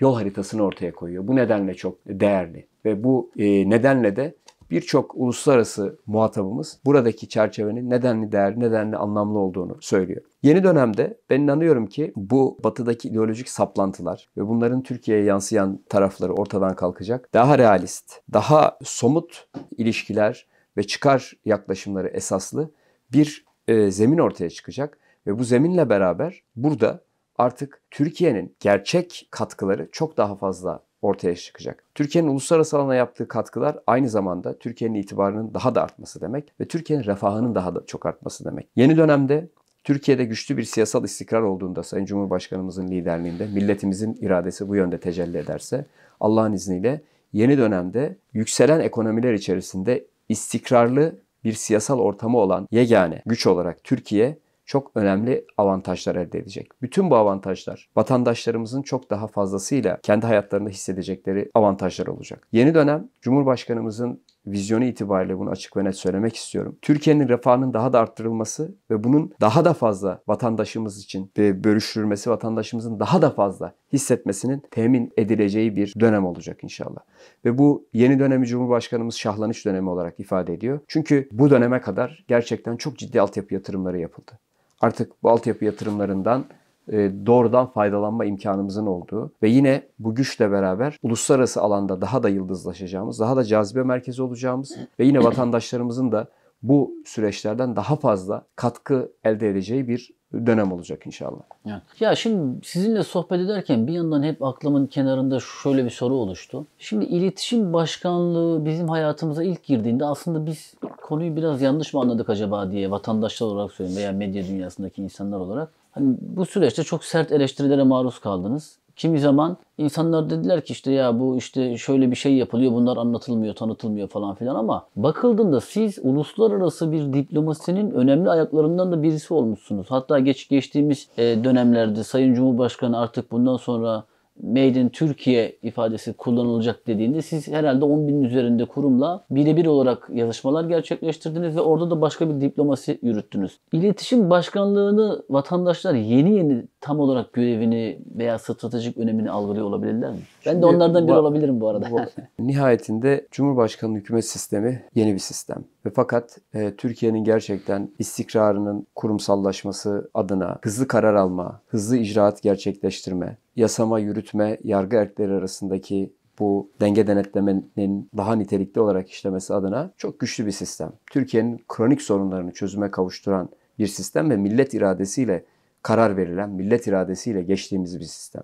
yol haritasını ortaya koyuyor. Bu nedenle çok değerli ve bu e, nedenle de birçok uluslararası muhatabımız buradaki çerçevenin nedenli değerli, nedenli anlamlı olduğunu söylüyor. Yeni dönemde ben inanıyorum ki bu batıdaki ideolojik saplantılar ve bunların Türkiye'ye yansıyan tarafları ortadan kalkacak. Daha realist, daha somut ilişkiler ve çıkar yaklaşımları esaslı bir e, zemin ortaya çıkacak ve bu zeminle beraber burada artık Türkiye'nin gerçek katkıları çok daha fazla ortaya çıkacak. Türkiye'nin uluslararası alana yaptığı katkılar aynı zamanda Türkiye'nin itibarının daha da artması demek ve Türkiye'nin refahının daha da çok artması demek. Yeni dönemde Türkiye'de güçlü bir siyasal istikrar olduğunda Sayın Cumhurbaşkanımızın liderliğinde milletimizin iradesi bu yönde tecelli ederse Allah'ın izniyle yeni dönemde yükselen ekonomiler içerisinde istikrarlı bir siyasal ortamı olan yegane güç olarak Türkiye çok önemli avantajlar elde edecek. Bütün bu avantajlar vatandaşlarımızın çok daha fazlasıyla kendi hayatlarında hissedecekleri avantajlar olacak. Yeni dönem Cumhurbaşkanımızın vizyonu itibariyle bunu açık ve net söylemek istiyorum. Türkiye'nin refahının daha da arttırılması ve bunun daha da fazla vatandaşımız için ve bölüştürülmesi, vatandaşımızın daha da fazla hissetmesinin temin edileceği bir dönem olacak inşallah. Ve bu yeni dönemi Cumhurbaşkanımız şahlanış dönemi olarak ifade ediyor. Çünkü bu döneme kadar gerçekten çok ciddi altyapı yatırımları yapıldı artık bu altyapı yatırımlarından e, doğrudan faydalanma imkanımızın olduğu ve yine bu güçle beraber uluslararası alanda daha da yıldızlaşacağımız, daha da cazibe merkezi olacağımız ve yine vatandaşlarımızın da bu süreçlerden daha fazla katkı elde edeceği bir dönem olacak inşallah. Yani. Ya şimdi sizinle sohbet ederken bir yandan hep aklımın kenarında şöyle bir soru oluştu. Şimdi iletişim başkanlığı bizim hayatımıza ilk girdiğinde aslında biz konuyu biraz yanlış mı anladık acaba diye vatandaşlar olarak söyleyeyim veya medya dünyasındaki insanlar olarak. Hani bu süreçte çok sert eleştirilere maruz kaldınız. Kimi zaman insanlar dediler ki işte ya bu işte şöyle bir şey yapılıyor bunlar anlatılmıyor tanıtılmıyor falan filan ama bakıldığında siz uluslararası bir diplomasinin önemli ayaklarından da birisi olmuşsunuz. Hatta geç geçtiğimiz e, dönemlerde Sayın Cumhurbaşkanı artık bundan sonra Made in Türkiye ifadesi kullanılacak dediğinde siz herhalde 10 binin üzerinde kurumla birebir olarak yazışmalar gerçekleştirdiniz ve orada da başka bir diplomasi yürüttünüz. İletişim Başkanlığı'nı vatandaşlar yeni yeni tam olarak görevini veya stratejik önemini algılıyor olabilirler mi? Şimdi ben de onlardan biri olabilirim bu arada. Bu, nihayetinde Cumhurbaşkanlığı hükümet sistemi yeni bir sistem. Ve fakat e, Türkiye'nin gerçekten istikrarının kurumsallaşması adına hızlı karar alma, hızlı icraat gerçekleştirme, yasama, yürütme, yargı erkleri arasındaki bu denge denetlemenin daha nitelikli olarak işlemesi adına çok güçlü bir sistem. Türkiye'nin kronik sorunlarını çözüme kavuşturan bir sistem ve millet iradesiyle karar verilen, millet iradesiyle geçtiğimiz bir sistem.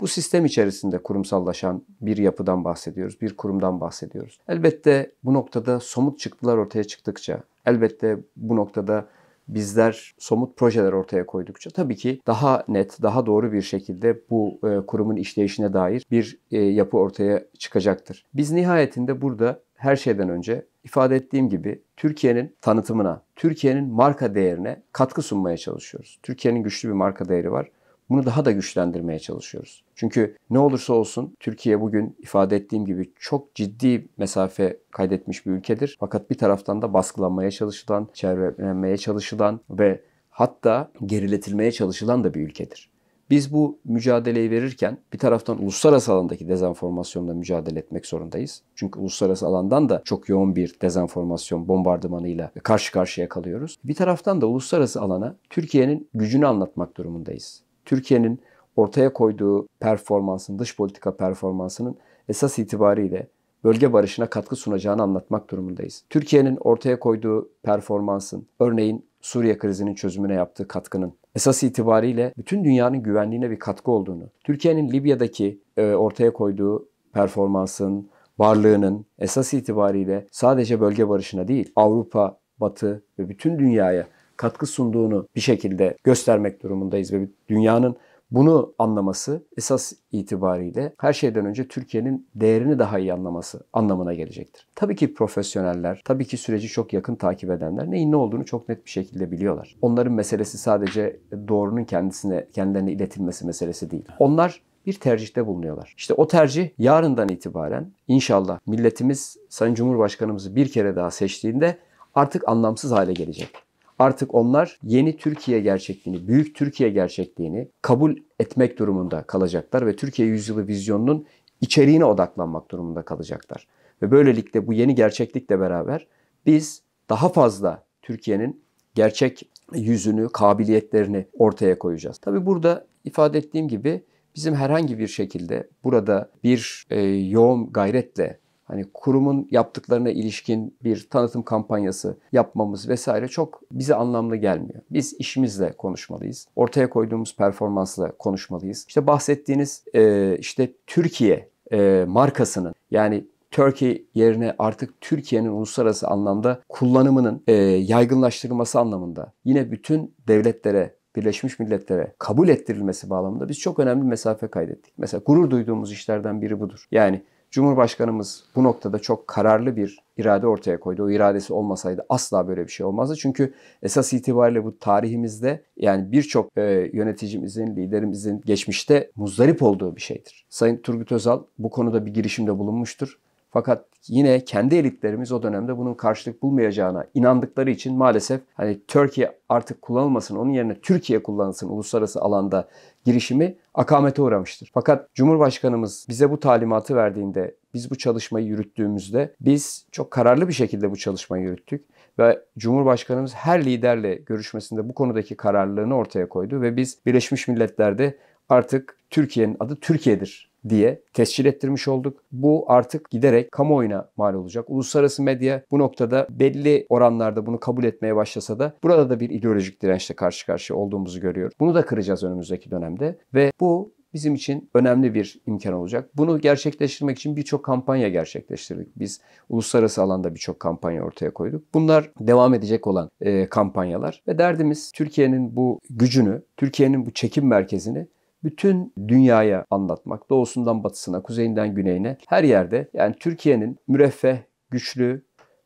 Bu sistem içerisinde kurumsallaşan bir yapıdan bahsediyoruz, bir kurumdan bahsediyoruz. Elbette bu noktada somut çıktılar ortaya çıktıkça, elbette bu noktada bizler somut projeler ortaya koydukça tabii ki daha net, daha doğru bir şekilde bu e, kurumun işleyişine dair bir e, yapı ortaya çıkacaktır. Biz nihayetinde burada her şeyden önce ifade ettiğim gibi Türkiye'nin tanıtımına, Türkiye'nin marka değerine katkı sunmaya çalışıyoruz. Türkiye'nin güçlü bir marka değeri var bunu daha da güçlendirmeye çalışıyoruz. Çünkü ne olursa olsun Türkiye bugün ifade ettiğim gibi çok ciddi mesafe kaydetmiş bir ülkedir. Fakat bir taraftan da baskılanmaya çalışılan, çevrelenmeye çalışılan ve hatta geriletilmeye çalışılan da bir ülkedir. Biz bu mücadeleyi verirken bir taraftan uluslararası alandaki dezenformasyonla mücadele etmek zorundayız. Çünkü uluslararası alandan da çok yoğun bir dezenformasyon bombardımanıyla karşı karşıya kalıyoruz. Bir taraftan da uluslararası alana Türkiye'nin gücünü anlatmak durumundayız. Türkiye'nin ortaya koyduğu performansın, dış politika performansının esas itibariyle bölge barışına katkı sunacağını anlatmak durumundayız. Türkiye'nin ortaya koyduğu performansın, örneğin Suriye krizinin çözümüne yaptığı katkının esas itibariyle bütün dünyanın güvenliğine bir katkı olduğunu, Türkiye'nin Libya'daki e, ortaya koyduğu performansın, varlığının esas itibariyle sadece bölge barışına değil, Avrupa, Batı ve bütün dünyaya katkı sunduğunu bir şekilde göstermek durumundayız ve dünyanın bunu anlaması esas itibariyle her şeyden önce Türkiye'nin değerini daha iyi anlaması anlamına gelecektir. Tabii ki profesyoneller, tabii ki süreci çok yakın takip edenler neyin ne olduğunu çok net bir şekilde biliyorlar. Onların meselesi sadece doğrunun kendisine kendilerine iletilmesi meselesi değil. Onlar bir tercihte bulunuyorlar. İşte o tercih yarından itibaren inşallah milletimiz Sayın Cumhurbaşkanımızı bir kere daha seçtiğinde artık anlamsız hale gelecek. Artık onlar yeni Türkiye gerçekliğini, büyük Türkiye gerçekliğini kabul etmek durumunda kalacaklar ve Türkiye yüzyılı vizyonunun içeriğine odaklanmak durumunda kalacaklar. Ve böylelikle bu yeni gerçeklikle beraber biz daha fazla Türkiye'nin gerçek yüzünü, kabiliyetlerini ortaya koyacağız. Tabii burada ifade ettiğim gibi bizim herhangi bir şekilde burada bir e, yoğun gayretle hani kurumun yaptıklarına ilişkin bir tanıtım kampanyası yapmamız vesaire çok bize anlamlı gelmiyor. Biz işimizle konuşmalıyız. Ortaya koyduğumuz performansla konuşmalıyız. İşte bahsettiğiniz e, işte Türkiye e, markasının yani Türkiye yerine artık Türkiye'nin uluslararası anlamda kullanımının e, yaygınlaştırılması anlamında yine bütün devletlere Birleşmiş Milletler'e kabul ettirilmesi bağlamında biz çok önemli mesafe kaydettik. Mesela gurur duyduğumuz işlerden biri budur. Yani Cumhurbaşkanımız bu noktada çok kararlı bir irade ortaya koydu. O iradesi olmasaydı asla böyle bir şey olmazdı. Çünkü esas itibariyle bu tarihimizde yani birçok e, yöneticimizin, liderimizin geçmişte muzdarip olduğu bir şeydir. Sayın Turgut Özal bu konuda bir girişimde bulunmuştur. Fakat yine kendi elitlerimiz o dönemde bunun karşılık bulmayacağına inandıkları için maalesef hani Türkiye artık kullanılmasın onun yerine Türkiye kullanılsın uluslararası alanda girişimi akamete uğramıştır. Fakat Cumhurbaşkanımız bize bu talimatı verdiğinde, biz bu çalışmayı yürüttüğümüzde biz çok kararlı bir şekilde bu çalışmayı yürüttük ve Cumhurbaşkanımız her liderle görüşmesinde bu konudaki kararlılığını ortaya koydu ve biz Birleşmiş Milletler'de artık Türkiye'nin adı Türkiye'dir diye tescil ettirmiş olduk. Bu artık giderek kamuoyuna mal olacak. Uluslararası medya bu noktada belli oranlarda bunu kabul etmeye başlasa da burada da bir ideolojik dirençle karşı karşıya olduğumuzu görüyor. Bunu da kıracağız önümüzdeki dönemde ve bu bizim için önemli bir imkan olacak. Bunu gerçekleştirmek için birçok kampanya gerçekleştirdik. Biz uluslararası alanda birçok kampanya ortaya koyduk. Bunlar devam edecek olan e, kampanyalar ve derdimiz Türkiye'nin bu gücünü, Türkiye'nin bu çekim merkezini bütün dünyaya anlatmak. Doğusundan batısına, kuzeyinden güneyine her yerde yani Türkiye'nin müreffeh, güçlü,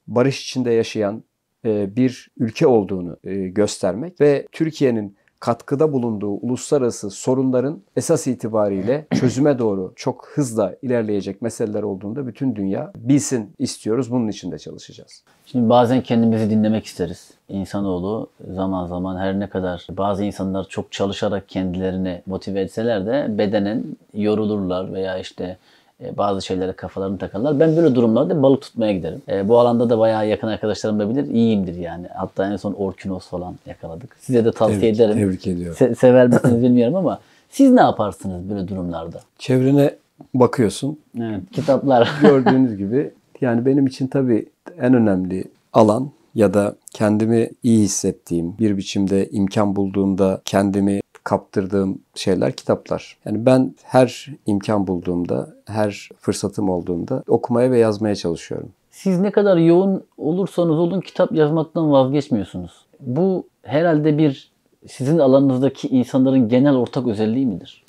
barış içinde yaşayan e, bir ülke olduğunu e, göstermek ve Türkiye'nin katkıda bulunduğu uluslararası sorunların esas itibariyle çözüme doğru çok hızla ilerleyecek meseleler olduğunda bütün dünya bilsin istiyoruz. Bunun için de çalışacağız. Şimdi bazen kendimizi dinlemek isteriz. İnsanoğlu zaman zaman her ne kadar bazı insanlar çok çalışarak kendilerini motive etseler de bedenen yorulurlar veya işte e, bazı şeylere kafalarını takanlar. Ben böyle durumlarda balık tutmaya giderim. E, bu alanda da bayağı yakın arkadaşlarım da bilir. İyiyimdir yani. Hatta en son orkinos falan yakaladık. Size de tavsiye tebrik, ederim. Tebrik ediyorum. Se- sever misiniz bilmiyorum ama siz ne yaparsınız böyle durumlarda? Çevrene bakıyorsun. Evet, kitaplar. Gördüğünüz gibi yani benim için tabii en önemli alan ya da kendimi iyi hissettiğim, bir biçimde imkan bulduğumda kendimi kaptırdığım şeyler kitaplar. Yani ben her imkan bulduğumda, her fırsatım olduğunda okumaya ve yazmaya çalışıyorum. Siz ne kadar yoğun olursanız olun kitap yazmaktan vazgeçmiyorsunuz. Bu herhalde bir sizin alanınızdaki insanların genel ortak özelliği midir?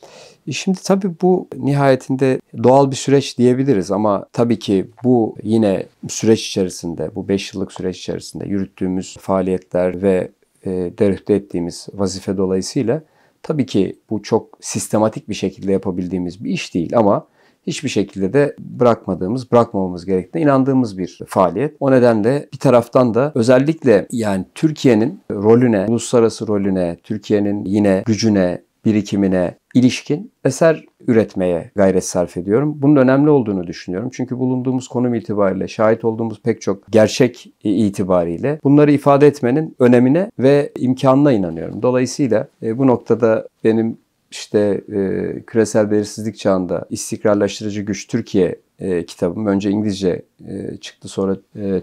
Şimdi tabii bu nihayetinde doğal bir süreç diyebiliriz ama tabii ki bu yine süreç içerisinde, bu 5 yıllık süreç içerisinde yürüttüğümüz faaliyetler ve e, ettiğimiz vazife dolayısıyla Tabii ki bu çok sistematik bir şekilde yapabildiğimiz bir iş değil ama hiçbir şekilde de bırakmadığımız, bırakmamamız gerektiğine inandığımız bir faaliyet. O nedenle bir taraftan da özellikle yani Türkiye'nin rolüne, uluslararası rolüne, Türkiye'nin yine gücüne, birikimine ilişkin eser üretmeye gayret sarf ediyorum. Bunun önemli olduğunu düşünüyorum. Çünkü bulunduğumuz konum itibariyle, şahit olduğumuz pek çok gerçek itibariyle bunları ifade etmenin önemine ve imkanına inanıyorum. Dolayısıyla e, bu noktada benim işte e, küresel belirsizlik çağında istikrarlaştırıcı güç Türkiye e, kitabım önce İngilizce e, çıktı sonra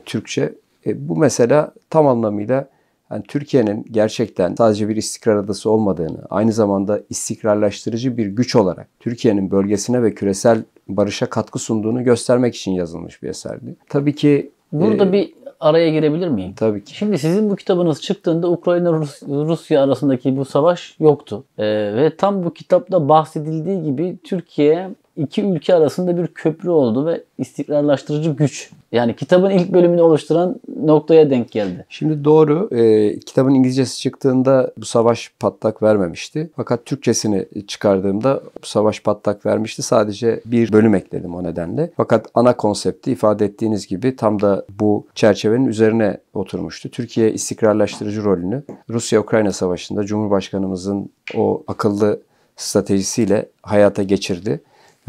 Türkçe bu mesela tam anlamıyla yani Türkiye'nin gerçekten sadece bir istikrar adası olmadığını, aynı zamanda istikrarlaştırıcı bir güç olarak Türkiye'nin bölgesine ve küresel barışa katkı sunduğunu göstermek için yazılmış bir eserdi. Tabii ki Burada e, bir araya girebilir miyim? Tabii ki. Şimdi sizin bu kitabınız çıktığında Ukrayna Rusya arasındaki bu savaş yoktu. Ee, ve tam bu kitapta bahsedildiği gibi Türkiye iki ülke arasında bir köprü oldu ve istikrarlaştırıcı güç. Yani kitabın ilk bölümünü oluşturan noktaya denk geldi. Şimdi doğru. E, kitabın İngilizcesi çıktığında bu savaş patlak vermemişti. Fakat Türkçesini çıkardığımda bu savaş patlak vermişti. Sadece bir bölüm ekledim o nedenle. Fakat ana konsepti ifade ettiğiniz gibi tam da bu çerçevenin üzerine oturmuştu. Türkiye istikrarlaştırıcı rolünü Rusya-Ukrayna savaşında Cumhurbaşkanımızın o akıllı stratejisiyle hayata geçirdi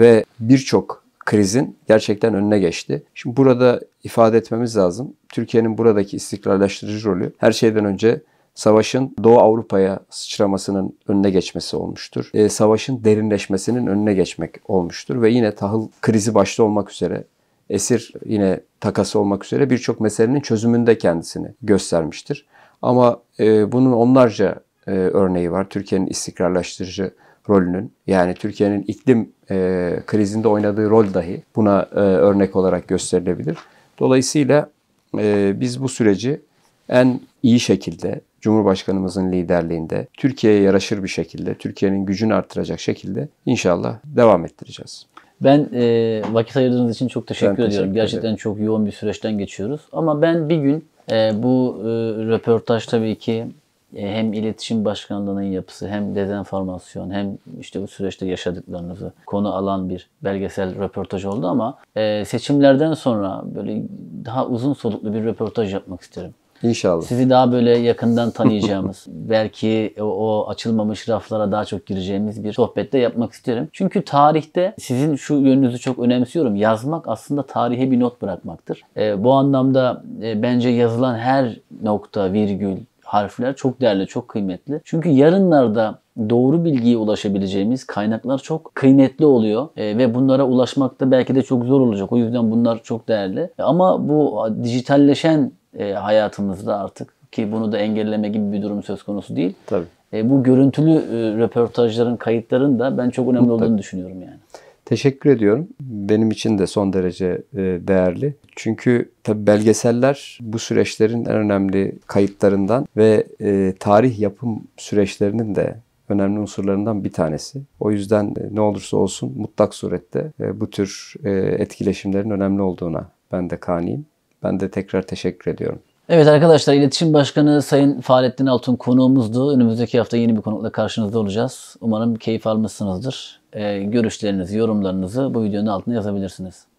ve birçok krizin gerçekten önüne geçti. Şimdi burada ifade etmemiz lazım. Türkiye'nin buradaki istikrarlaştırıcı rolü her şeyden önce savaşın Doğu Avrupa'ya sıçramasının önüne geçmesi olmuştur. E, savaşın derinleşmesinin önüne geçmek olmuştur ve yine tahıl krizi başta olmak üzere esir yine takası olmak üzere birçok meselenin çözümünde kendisini göstermiştir. Ama e, bunun onlarca e, örneği var. Türkiye'nin istikrarlaştırıcı rolünün yani Türkiye'nin iklim e, krizinde oynadığı rol dahi buna e, örnek olarak gösterilebilir. Dolayısıyla e, biz bu süreci en iyi şekilde Cumhurbaşkanımızın liderliğinde Türkiye'ye yaraşır bir şekilde, Türkiye'nin gücünü artıracak şekilde inşallah devam ettireceğiz. Ben e, vakit ayırdığınız için çok teşekkür ben ediyorum. Teşekkür Gerçekten çok yoğun bir süreçten geçiyoruz. Ama ben bir gün e, bu e, röportaj tabii ki e, hem iletişim başkanlığının yapısı hem dezenformasyon hem işte bu süreçte yaşadıklarınızı konu alan bir belgesel röportaj oldu ama e, seçimlerden sonra böyle daha uzun soluklu bir röportaj yapmak isterim. İnşallah. Sizi daha böyle yakından tanıyacağımız, belki o, o açılmamış raflara daha çok gireceğimiz bir sohbette yapmak isterim. Çünkü tarihte sizin şu yönünüzü çok önemsiyorum. Yazmak aslında tarihe bir not bırakmaktır. E, bu anlamda e, bence yazılan her nokta, virgül, harfler çok değerli, çok kıymetli. Çünkü yarınlarda doğru bilgiye ulaşabileceğimiz kaynaklar çok kıymetli oluyor e, ve bunlara ulaşmak da belki de çok zor olacak. O yüzden bunlar çok değerli. Ama bu dijitalleşen e, hayatımızda artık ki bunu da engelleme gibi bir durum söz konusu değil. Tabii. E, bu görüntülü e, röportajların, kayıtların da ben çok önemli Mutlaka. olduğunu düşünüyorum yani. Teşekkür ediyorum. Benim için de son derece e, değerli. Çünkü tabii belgeseller bu süreçlerin en önemli kayıtlarından ve e, tarih yapım süreçlerinin de önemli unsurlarından bir tanesi. O yüzden e, ne olursa olsun mutlak surette bu tür etkileşimlerin önemli olduğuna ben de kaniyim. Ben de tekrar teşekkür ediyorum. Evet arkadaşlar iletişim başkanı Sayın Fahrettin Altun konuğumuzdu. Önümüzdeki hafta yeni bir konukla karşınızda olacağız. Umarım keyif almışsınızdır. Ee, görüşlerinizi, yorumlarınızı bu videonun altına yazabilirsiniz.